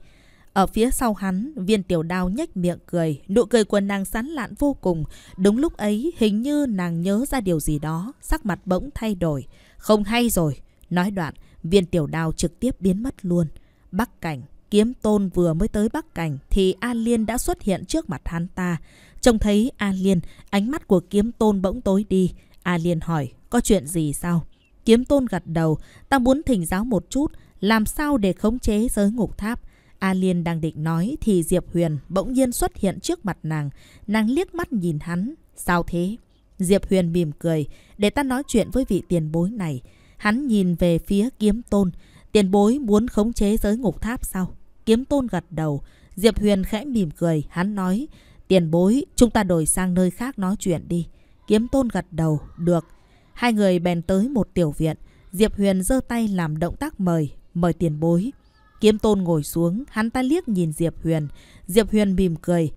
Ở phía sau hắn, viên tiểu đao nhếch miệng cười, nụ cười của nàng sán lạn vô cùng. Đúng lúc ấy, hình như nàng nhớ ra điều gì đó, sắc mặt bỗng thay đổi. Không hay rồi. Nói đoạn, viên tiểu đao trực tiếp biến mất luôn. Bắc cảnh, kiếm tôn vừa mới tới Bắc cảnh thì A Liên đã xuất hiện trước mặt hắn ta. Trông thấy A Liên, ánh mắt của kiếm tôn bỗng tối đi. A Liên hỏi, có chuyện gì sao? Kiếm tôn gật đầu, ta muốn thỉnh giáo một chút, làm sao để khống chế giới ngục tháp. A Liên đang định nói thì Diệp Huyền bỗng nhiên xuất hiện trước mặt nàng. Nàng liếc mắt nhìn hắn. Sao thế? Diệp Huyền mỉm cười. Để ta nói chuyện với vị tiền bối này. Hắn nhìn về phía kiếm tôn. Tiền bối muốn khống chế giới ngục tháp sao? Kiếm tôn gật đầu. Diệp Huyền khẽ mỉm cười. Hắn nói. Tiền bối, chúng ta đổi sang nơi khác nói chuyện đi. Kiếm tôn gật đầu. Được. Hai người bèn tới một tiểu viện. Diệp Huyền giơ tay làm động tác mời. Mời tiền bối. Kiếm tôn ngồi xuống, hắn ta liếc nhìn Diệp Huyền. Diệp Huyền mỉm cười.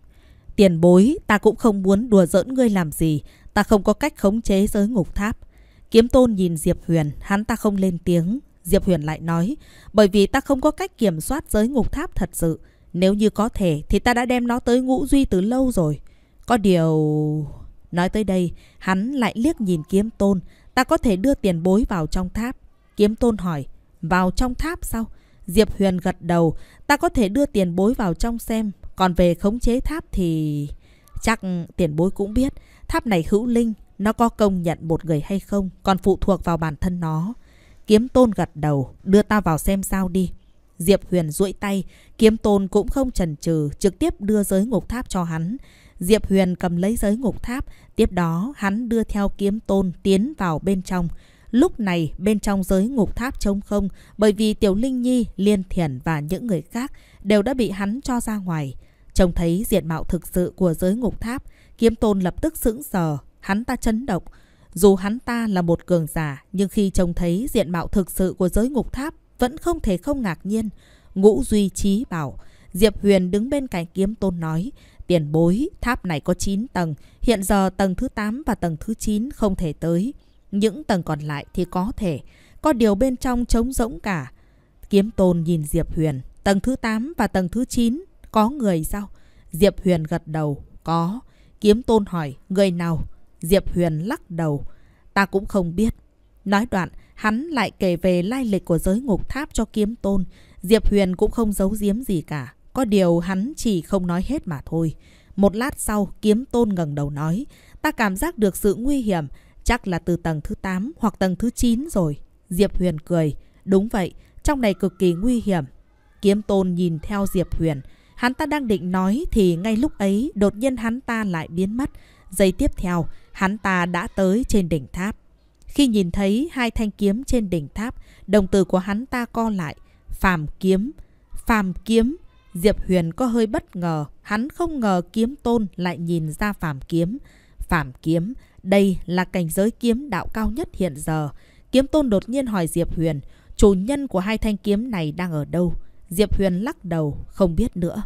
Tiền bối, ta cũng không muốn đùa giỡn ngươi làm gì. Ta không có cách khống chế giới ngục tháp. Kiếm tôn nhìn Diệp Huyền, hắn ta không lên tiếng. Diệp Huyền lại nói, bởi vì ta không có cách kiểm soát giới ngục tháp thật sự. Nếu như có thể thì ta đã đem nó tới ngũ duy từ lâu rồi. Có điều... Nói tới đây, hắn lại liếc nhìn kiếm tôn. Ta có thể đưa tiền bối vào trong tháp. Kiếm tôn hỏi, vào trong tháp sao? Diệp Huyền gật đầu, ta có thể đưa tiền bối vào trong xem. Còn về khống chế tháp thì... Chắc tiền bối cũng biết, tháp này hữu linh, nó có công nhận một người hay không, còn phụ thuộc vào bản thân nó. Kiếm tôn gật đầu, đưa ta vào xem sao đi. Diệp Huyền duỗi tay, kiếm tôn cũng không chần chừ, trực tiếp đưa giới ngục tháp cho hắn. Diệp Huyền cầm lấy giới ngục tháp, tiếp đó hắn đưa theo kiếm tôn tiến vào bên trong. Lúc này bên trong giới ngục tháp trống không bởi vì Tiểu Linh Nhi, Liên Thiền và những người khác đều đã bị hắn cho ra ngoài. Trông thấy diện mạo thực sự của giới ngục tháp, kiếm tôn lập tức sững sờ, hắn ta chấn động. Dù hắn ta là một cường giả, nhưng khi trông thấy diện mạo thực sự của giới ngục tháp, vẫn không thể không ngạc nhiên. Ngũ Duy Trí bảo, Diệp Huyền đứng bên cạnh kiếm tôn nói, tiền bối, tháp này có 9 tầng, hiện giờ tầng thứ 8 và tầng thứ 9 không thể tới. Những tầng còn lại thì có thể, có điều bên trong trống rỗng cả. Kiếm tôn nhìn Diệp Huyền, tầng thứ 8 và tầng thứ 9, có người sao? Diệp Huyền gật đầu, có. Kiếm tôn hỏi, người nào? Diệp Huyền lắc đầu, ta cũng không biết. Nói đoạn, hắn lại kể về lai lịch của giới ngục tháp cho kiếm tôn. Diệp Huyền cũng không giấu giếm gì cả. Có điều hắn chỉ không nói hết mà thôi. Một lát sau, kiếm tôn ngẩng đầu nói. Ta cảm giác được sự nguy hiểm. Chắc là từ tầng thứ 8 hoặc tầng thứ 9 rồi. Diệp Huyền cười. Đúng vậy, trong này cực kỳ nguy hiểm. Kiếm tôn nhìn theo Diệp Huyền. Hắn ta đang định nói thì ngay lúc ấy đột nhiên hắn ta lại biến mất. Giây tiếp theo, hắn ta đã tới trên đỉnh tháp. Khi nhìn thấy hai thanh kiếm trên đỉnh tháp, đồng từ của hắn ta co lại. Phàm kiếm, phàm kiếm. Diệp Huyền có hơi bất ngờ, hắn không ngờ kiếm tôn lại nhìn ra phàm kiếm. Phàm kiếm, đây là cảnh giới kiếm đạo cao nhất hiện giờ. Kiếm tôn đột nhiên hỏi Diệp Huyền, chủ nhân của hai thanh kiếm này đang ở đâu? Diệp Huyền lắc đầu, không biết nữa.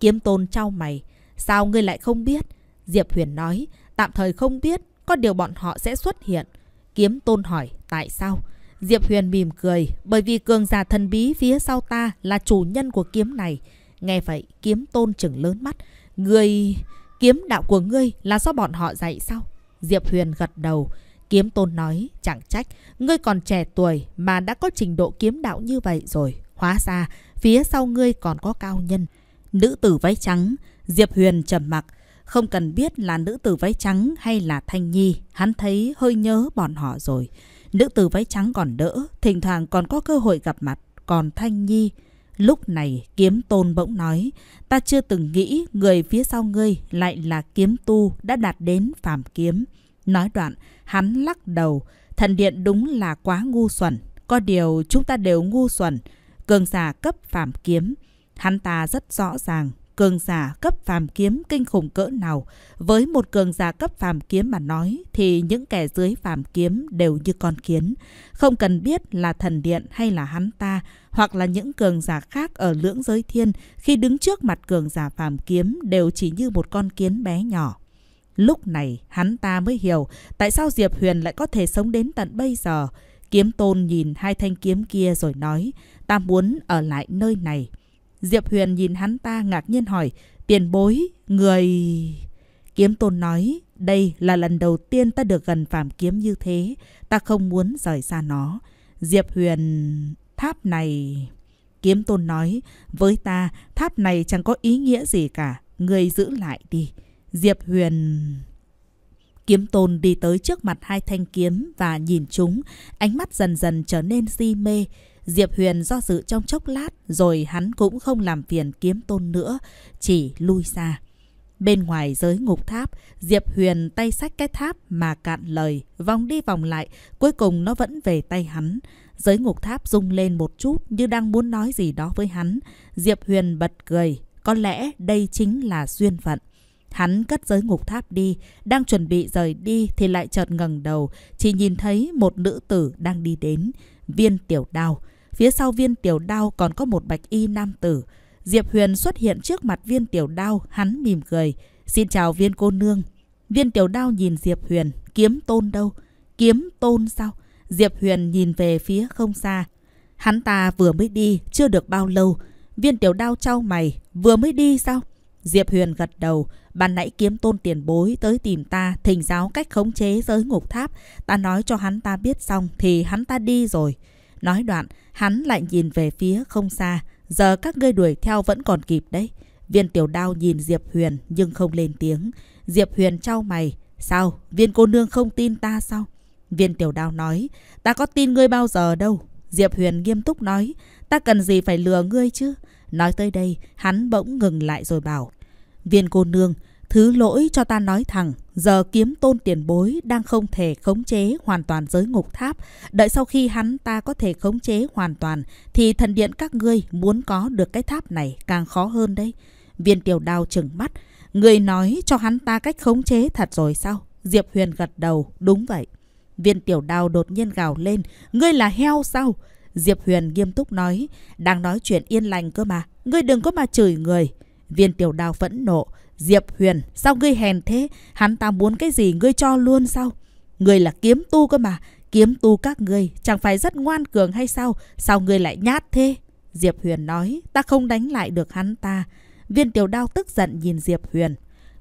Kiếm tôn trao mày, sao ngươi lại không biết? Diệp Huyền nói, tạm thời không biết, có điều bọn họ sẽ xuất hiện. Kiếm tôn hỏi, tại sao? Diệp Huyền mỉm cười, bởi vì cường giả thần bí phía sau ta là chủ nhân của kiếm này. Nghe vậy, kiếm tôn chừng lớn mắt. Người... kiếm đạo của ngươi là do bọn họ dạy sao? Diệp Huyền gật đầu. Kiếm tôn nói, chẳng trách, ngươi còn trẻ tuổi mà đã có trình độ kiếm đạo như vậy rồi. Hóa ra, phía sau ngươi còn có cao nhân. Nữ tử váy trắng, Diệp Huyền trầm mặc. Không cần biết là nữ tử váy trắng hay là Thanh Nhi, hắn thấy hơi nhớ bọn họ rồi. Nữ tử váy trắng còn đỡ, thỉnh thoảng còn có cơ hội gặp mặt. Còn Thanh Nhi Lúc này kiếm tôn bỗng nói, ta chưa từng nghĩ người phía sau ngươi lại là kiếm tu đã đạt đến phàm kiếm. Nói đoạn, hắn lắc đầu, thần điện đúng là quá ngu xuẩn, có điều chúng ta đều ngu xuẩn, cường giả cấp phàm kiếm. Hắn ta rất rõ ràng, cường giả cấp phàm kiếm kinh khủng cỡ nào, với một cường giả cấp phàm kiếm mà nói thì những kẻ dưới phàm kiếm đều như con kiến. Không cần biết là thần điện hay là hắn ta, hoặc là những cường giả khác ở lưỡng giới thiên, khi đứng trước mặt cường giả phàm kiếm đều chỉ như một con kiến bé nhỏ. Lúc này hắn ta mới hiểu tại sao Diệp Huyền lại có thể sống đến tận bây giờ. Kiếm tôn nhìn hai thanh kiếm kia rồi nói, ta muốn ở lại nơi này. Diệp Huyền nhìn hắn ta ngạc nhiên hỏi, tiền bối, người... Kiếm tôn nói, đây là lần đầu tiên ta được gần phàm kiếm như thế, ta không muốn rời xa nó. Diệp Huyền, tháp này... Kiếm tôn nói, với ta, tháp này chẳng có ý nghĩa gì cả, người giữ lại đi. Diệp Huyền... Kiếm tôn đi tới trước mặt hai thanh kiếm và nhìn chúng, ánh mắt dần dần trở nên si mê. Diệp Huyền do dự trong chốc lát rồi hắn cũng không làm phiền kiếm tôn nữa, chỉ lui ra. Bên ngoài giới ngục tháp, Diệp Huyền tay sách cái tháp mà cạn lời, vòng đi vòng lại, cuối cùng nó vẫn về tay hắn. Giới ngục tháp rung lên một chút như đang muốn nói gì đó với hắn. Diệp Huyền bật cười, có lẽ đây chính là duyên phận. Hắn cất giới ngục tháp đi, đang chuẩn bị rời đi thì lại chợt ngẩng đầu, chỉ nhìn thấy một nữ tử đang đi đến, viên tiểu đào. Phía sau viên tiểu đao còn có một bạch y nam tử. Diệp Huyền xuất hiện trước mặt viên tiểu đao, hắn mỉm cười. Xin chào viên cô nương. Viên tiểu đao nhìn Diệp Huyền, kiếm tôn đâu? Kiếm tôn sao? Diệp Huyền nhìn về phía không xa. Hắn ta vừa mới đi, chưa được bao lâu. Viên tiểu đao trao mày, vừa mới đi sao? Diệp Huyền gật đầu, ban nãy kiếm tôn tiền bối tới tìm ta, thỉnh giáo cách khống chế giới ngục tháp. Ta nói cho hắn ta biết xong thì hắn ta đi rồi. Nói đoạn, hắn lại nhìn về phía không xa. Giờ các ngươi đuổi theo vẫn còn kịp đấy. Viên tiểu đao nhìn Diệp Huyền nhưng không lên tiếng. Diệp Huyền trao mày. Sao? Viên cô nương không tin ta sao? Viên tiểu đao nói. Ta có tin ngươi bao giờ đâu. Diệp Huyền nghiêm túc nói. Ta cần gì phải lừa ngươi chứ? Nói tới đây, hắn bỗng ngừng lại rồi bảo. Viên cô nương, Thứ lỗi cho ta nói thẳng, giờ kiếm tôn tiền bối đang không thể khống chế hoàn toàn giới ngục tháp. Đợi sau khi hắn ta có thể khống chế hoàn toàn, thì thần điện các ngươi muốn có được cái tháp này càng khó hơn đấy. Viên tiểu đao chừng mắt, người nói cho hắn ta cách khống chế thật rồi sao? Diệp Huyền gật đầu, đúng vậy. Viên tiểu đao đột nhiên gào lên, ngươi là heo sao? Diệp Huyền nghiêm túc nói, đang nói chuyện yên lành cơ mà, ngươi đừng có mà chửi người. Viên tiểu đao phẫn nộ, Diệp Huyền, sao ngươi hèn thế? Hắn ta muốn cái gì ngươi cho luôn sao? Ngươi là kiếm tu cơ mà, kiếm tu các ngươi chẳng phải rất ngoan cường hay sao? Sao ngươi lại nhát thế? Diệp Huyền nói, ta không đánh lại được hắn ta. Viên tiểu đao tức giận nhìn Diệp Huyền.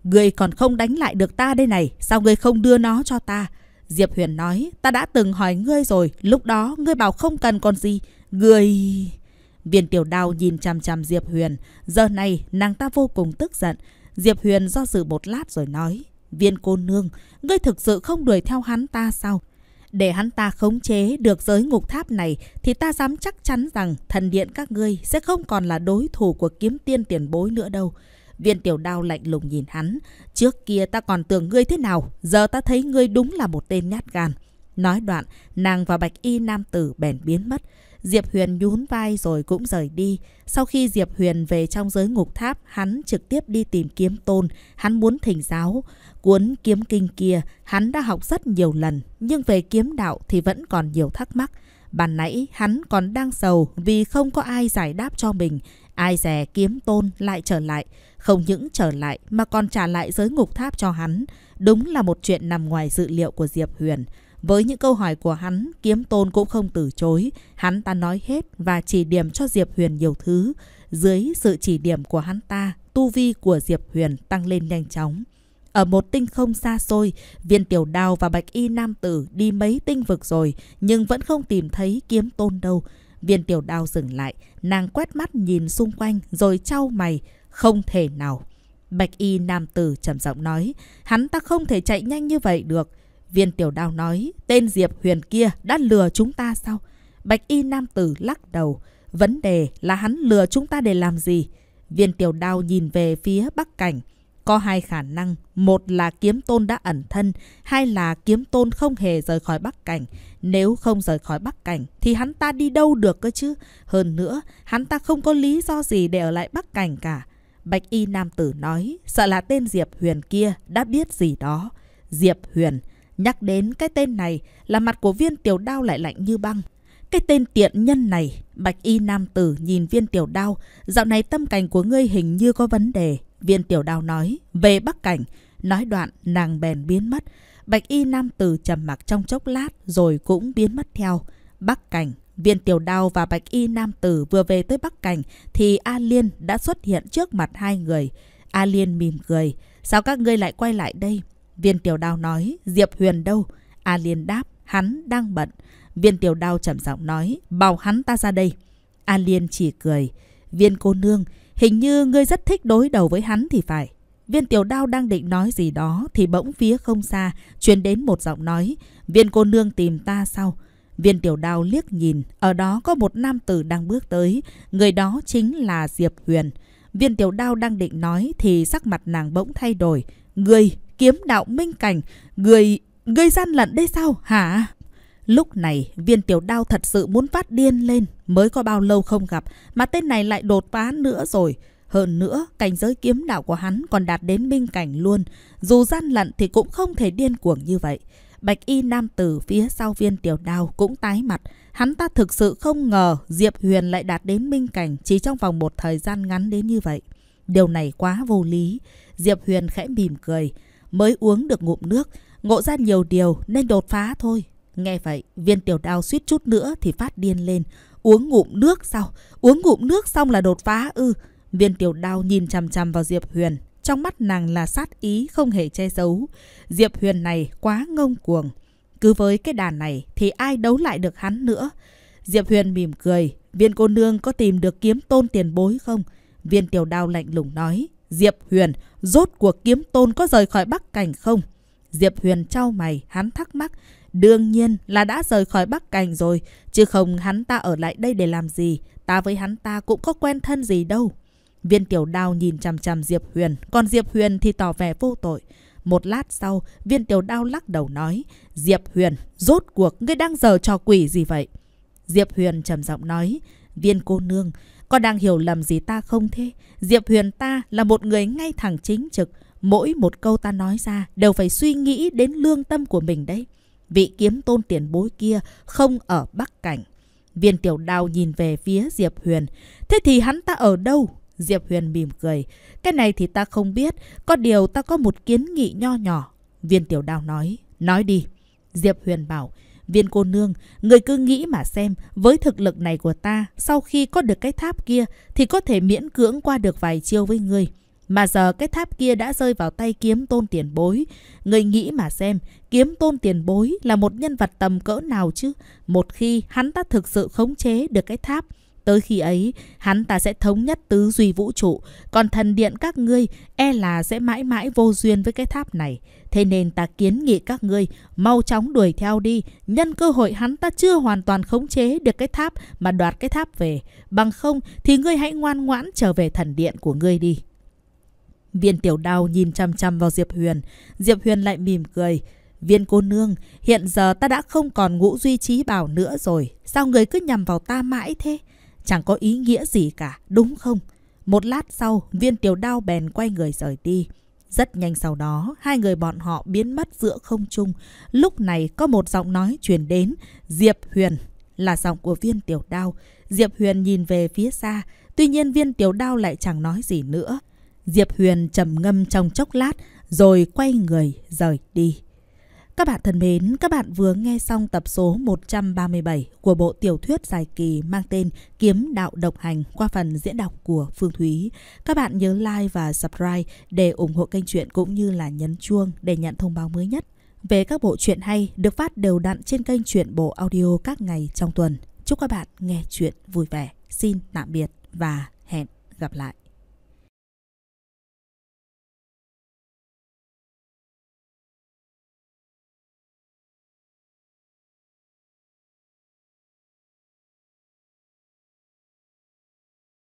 Ngươi còn không đánh lại được ta đây này, sao ngươi không đưa nó cho ta? Diệp Huyền nói, ta đã từng hỏi ngươi rồi, lúc đó ngươi bảo không cần còn gì. Ngươi... Viên tiểu đao nhìn chằm chằm Diệp Huyền, giờ này nàng ta vô cùng tức giận. Diệp Huyền do dự một lát rồi nói. Viên cô nương, ngươi thực sự không đuổi theo hắn ta sao? Để hắn ta khống chế được giới ngục tháp này thì ta dám chắc chắn rằng thần điện các ngươi sẽ không còn là đối thủ của kiếm tiên tiền bối nữa đâu. Viên tiểu đao lạnh lùng nhìn hắn. Trước kia ta còn tưởng ngươi thế nào, giờ ta thấy ngươi đúng là một tên nhát gan. Nói đoạn, nàng và bạch y nam tử bèn biến mất. Diệp Huyền nhún vai rồi cũng rời đi. Sau khi Diệp Huyền về trong giới ngục tháp, hắn trực tiếp đi tìm kiếm tôn. Hắn muốn thỉnh giáo. Cuốn kiếm kinh kia, hắn đã học rất nhiều lần, nhưng về kiếm đạo thì vẫn còn nhiều thắc mắc. Bàn nãy hắn còn đang sầu vì không có ai giải đáp cho mình. Ai dè kiếm tôn lại trở lại. Không những trở lại mà còn trả lại giới ngục tháp cho hắn. Đúng là một chuyện nằm ngoài dự liệu của Diệp Huyền. Với những câu hỏi của hắn, kiếm tôn cũng không từ chối. Hắn ta nói hết và chỉ điểm cho Diệp Huyền nhiều thứ. Dưới sự chỉ điểm của hắn ta, tu vi của Diệp Huyền tăng lên nhanh chóng. Ở một tinh không xa xôi, viên tiểu đào và bạch y nam tử đi mấy tinh vực rồi, nhưng vẫn không tìm thấy kiếm tôn đâu. Viên tiểu đào dừng lại, nàng quét mắt nhìn xung quanh rồi trao mày, không thể nào. Bạch y nam tử trầm giọng nói, hắn ta không thể chạy nhanh như vậy được. Viên tiểu đào nói, tên Diệp Huyền kia đã lừa chúng ta sao? Bạch y nam tử lắc đầu, vấn đề là hắn lừa chúng ta để làm gì? Viên tiểu đao nhìn về phía bắc cảnh. Có hai khả năng, một là kiếm tôn đã ẩn thân, hai là kiếm tôn không hề rời khỏi Bắc Cảnh. Nếu không rời khỏi Bắc Cảnh thì hắn ta đi đâu được cơ chứ? Hơn nữa, hắn ta không có lý do gì để ở lại Bắc Cảnh cả. Bạch y nam tử nói, sợ là tên Diệp Huyền kia đã biết gì đó. Diệp Huyền, Nhắc đến cái tên này là mặt của viên tiểu đao lại lạnh như băng. Cái tên tiện nhân này, bạch y nam tử nhìn viên tiểu đao, dạo này tâm cảnh của ngươi hình như có vấn đề. Viên tiểu đao nói, về bắc cảnh, nói đoạn nàng bèn biến mất. Bạch y nam tử trầm mặc trong chốc lát rồi cũng biến mất theo. Bắc cảnh, viên tiểu đao và bạch y nam tử vừa về tới bắc cảnh thì A Liên đã xuất hiện trước mặt hai người. A Liên mỉm cười, sao các ngươi lại quay lại đây? Viên tiểu đao nói, Diệp Huyền đâu? A Liên đáp, hắn đang bận. Viên tiểu đao trầm giọng nói, bảo hắn ta ra đây. A Liên chỉ cười, viên cô nương, hình như ngươi rất thích đối đầu với hắn thì phải. Viên tiểu đao đang định nói gì đó thì bỗng phía không xa truyền đến một giọng nói, viên cô nương tìm ta sau. Viên tiểu đao liếc nhìn, ở đó có một nam tử đang bước tới, người đó chính là Diệp Huyền. Viên tiểu đao đang định nói thì sắc mặt nàng bỗng thay đổi, ngươi kiếm đạo minh cảnh, người gây gian lận đây sao hả? Lúc này, viên tiểu đao thật sự muốn phát điên lên, mới có bao lâu không gặp, mà tên này lại đột phá nữa rồi. Hơn nữa, cảnh giới kiếm đạo của hắn còn đạt đến minh cảnh luôn, dù gian lận thì cũng không thể điên cuồng như vậy. Bạch y nam tử phía sau viên tiểu đao cũng tái mặt. Hắn ta thực sự không ngờ Diệp Huyền lại đạt đến minh cảnh chỉ trong vòng một thời gian ngắn đến như vậy. Điều này quá vô lý. Diệp Huyền khẽ mỉm cười. Mới uống được ngụm nước, ngộ ra nhiều điều nên đột phá thôi. Nghe vậy, viên tiểu đao suýt chút nữa thì phát điên lên. Uống ngụm nước sao? Uống ngụm nước xong là đột phá ư. Ừ. Viên tiểu đao nhìn chằm chằm vào Diệp Huyền. Trong mắt nàng là sát ý không hề che giấu. Diệp Huyền này quá ngông cuồng. Cứ với cái đàn này thì ai đấu lại được hắn nữa. Diệp Huyền mỉm cười. Viên cô nương có tìm được kiếm tôn tiền bối không? Viên tiểu đao lạnh lùng nói. Diệp Huyền, rốt cuộc kiếm tôn có rời khỏi Bắc Cảnh không? Diệp Huyền trao mày, hắn thắc mắc. Đương nhiên là đã rời khỏi Bắc Cảnh rồi, chứ không hắn ta ở lại đây để làm gì. Ta với hắn ta cũng có quen thân gì đâu. Viên tiểu đao nhìn chằm chằm Diệp Huyền, còn Diệp Huyền thì tỏ vẻ vô tội. Một lát sau, viên tiểu đao lắc đầu nói, Diệp Huyền, rốt cuộc ngươi đang giờ trò quỷ gì vậy? Diệp Huyền trầm giọng nói, viên cô nương, con đang hiểu lầm gì ta không thế? Diệp Huyền ta là một người ngay thẳng chính trực. Mỗi một câu ta nói ra đều phải suy nghĩ đến lương tâm của mình đấy. Vị kiếm tôn tiền bối kia không ở Bắc Cảnh. Viên tiểu đào nhìn về phía Diệp Huyền. Thế thì hắn ta ở đâu? Diệp Huyền mỉm cười. Cái này thì ta không biết. Có điều ta có một kiến nghị nho nhỏ. Viên tiểu đào nói. Nói đi. Diệp Huyền bảo. Viên cô nương, người cứ nghĩ mà xem, với thực lực này của ta, sau khi có được cái tháp kia thì có thể miễn cưỡng qua được vài chiêu với người. Mà giờ cái tháp kia đã rơi vào tay kiếm tôn tiền bối. Người nghĩ mà xem, kiếm tôn tiền bối là một nhân vật tầm cỡ nào chứ? Một khi hắn ta thực sự khống chế được cái tháp, Tới khi ấy, hắn ta sẽ thống nhất tứ duy vũ trụ, còn thần điện các ngươi e là sẽ mãi mãi vô duyên với cái tháp này. Thế nên ta kiến nghị các ngươi mau chóng đuổi theo đi, nhân cơ hội hắn ta chưa hoàn toàn khống chế được cái tháp mà đoạt cái tháp về. Bằng không thì ngươi hãy ngoan ngoãn trở về thần điện của ngươi đi. Viên tiểu đao nhìn chăm chăm vào Diệp Huyền. Diệp Huyền lại mỉm cười. Viên cô nương, hiện giờ ta đã không còn ngũ duy trí bảo nữa rồi. Sao người cứ nhầm vào ta mãi thế? chẳng có ý nghĩa gì cả, đúng không? Một lát sau, viên tiểu đao bèn quay người rời đi. Rất nhanh sau đó, hai người bọn họ biến mất giữa không trung. Lúc này có một giọng nói truyền đến, Diệp Huyền, là giọng của viên tiểu đao. Diệp Huyền nhìn về phía xa, tuy nhiên viên tiểu đao lại chẳng nói gì nữa. Diệp Huyền trầm ngâm trong chốc lát, rồi quay người rời đi. Các bạn thân mến, các bạn vừa nghe xong tập số 137 của bộ tiểu thuyết dài kỳ mang tên Kiếm Đạo Độc Hành qua phần diễn đọc của Phương Thúy. Các bạn nhớ like và subscribe để ủng hộ kênh truyện cũng như là nhấn chuông để nhận thông báo mới nhất về các bộ truyện hay được phát đều đặn trên kênh truyện bộ audio các ngày trong tuần. Chúc các bạn nghe chuyện vui vẻ. Xin tạm biệt và hẹn gặp lại.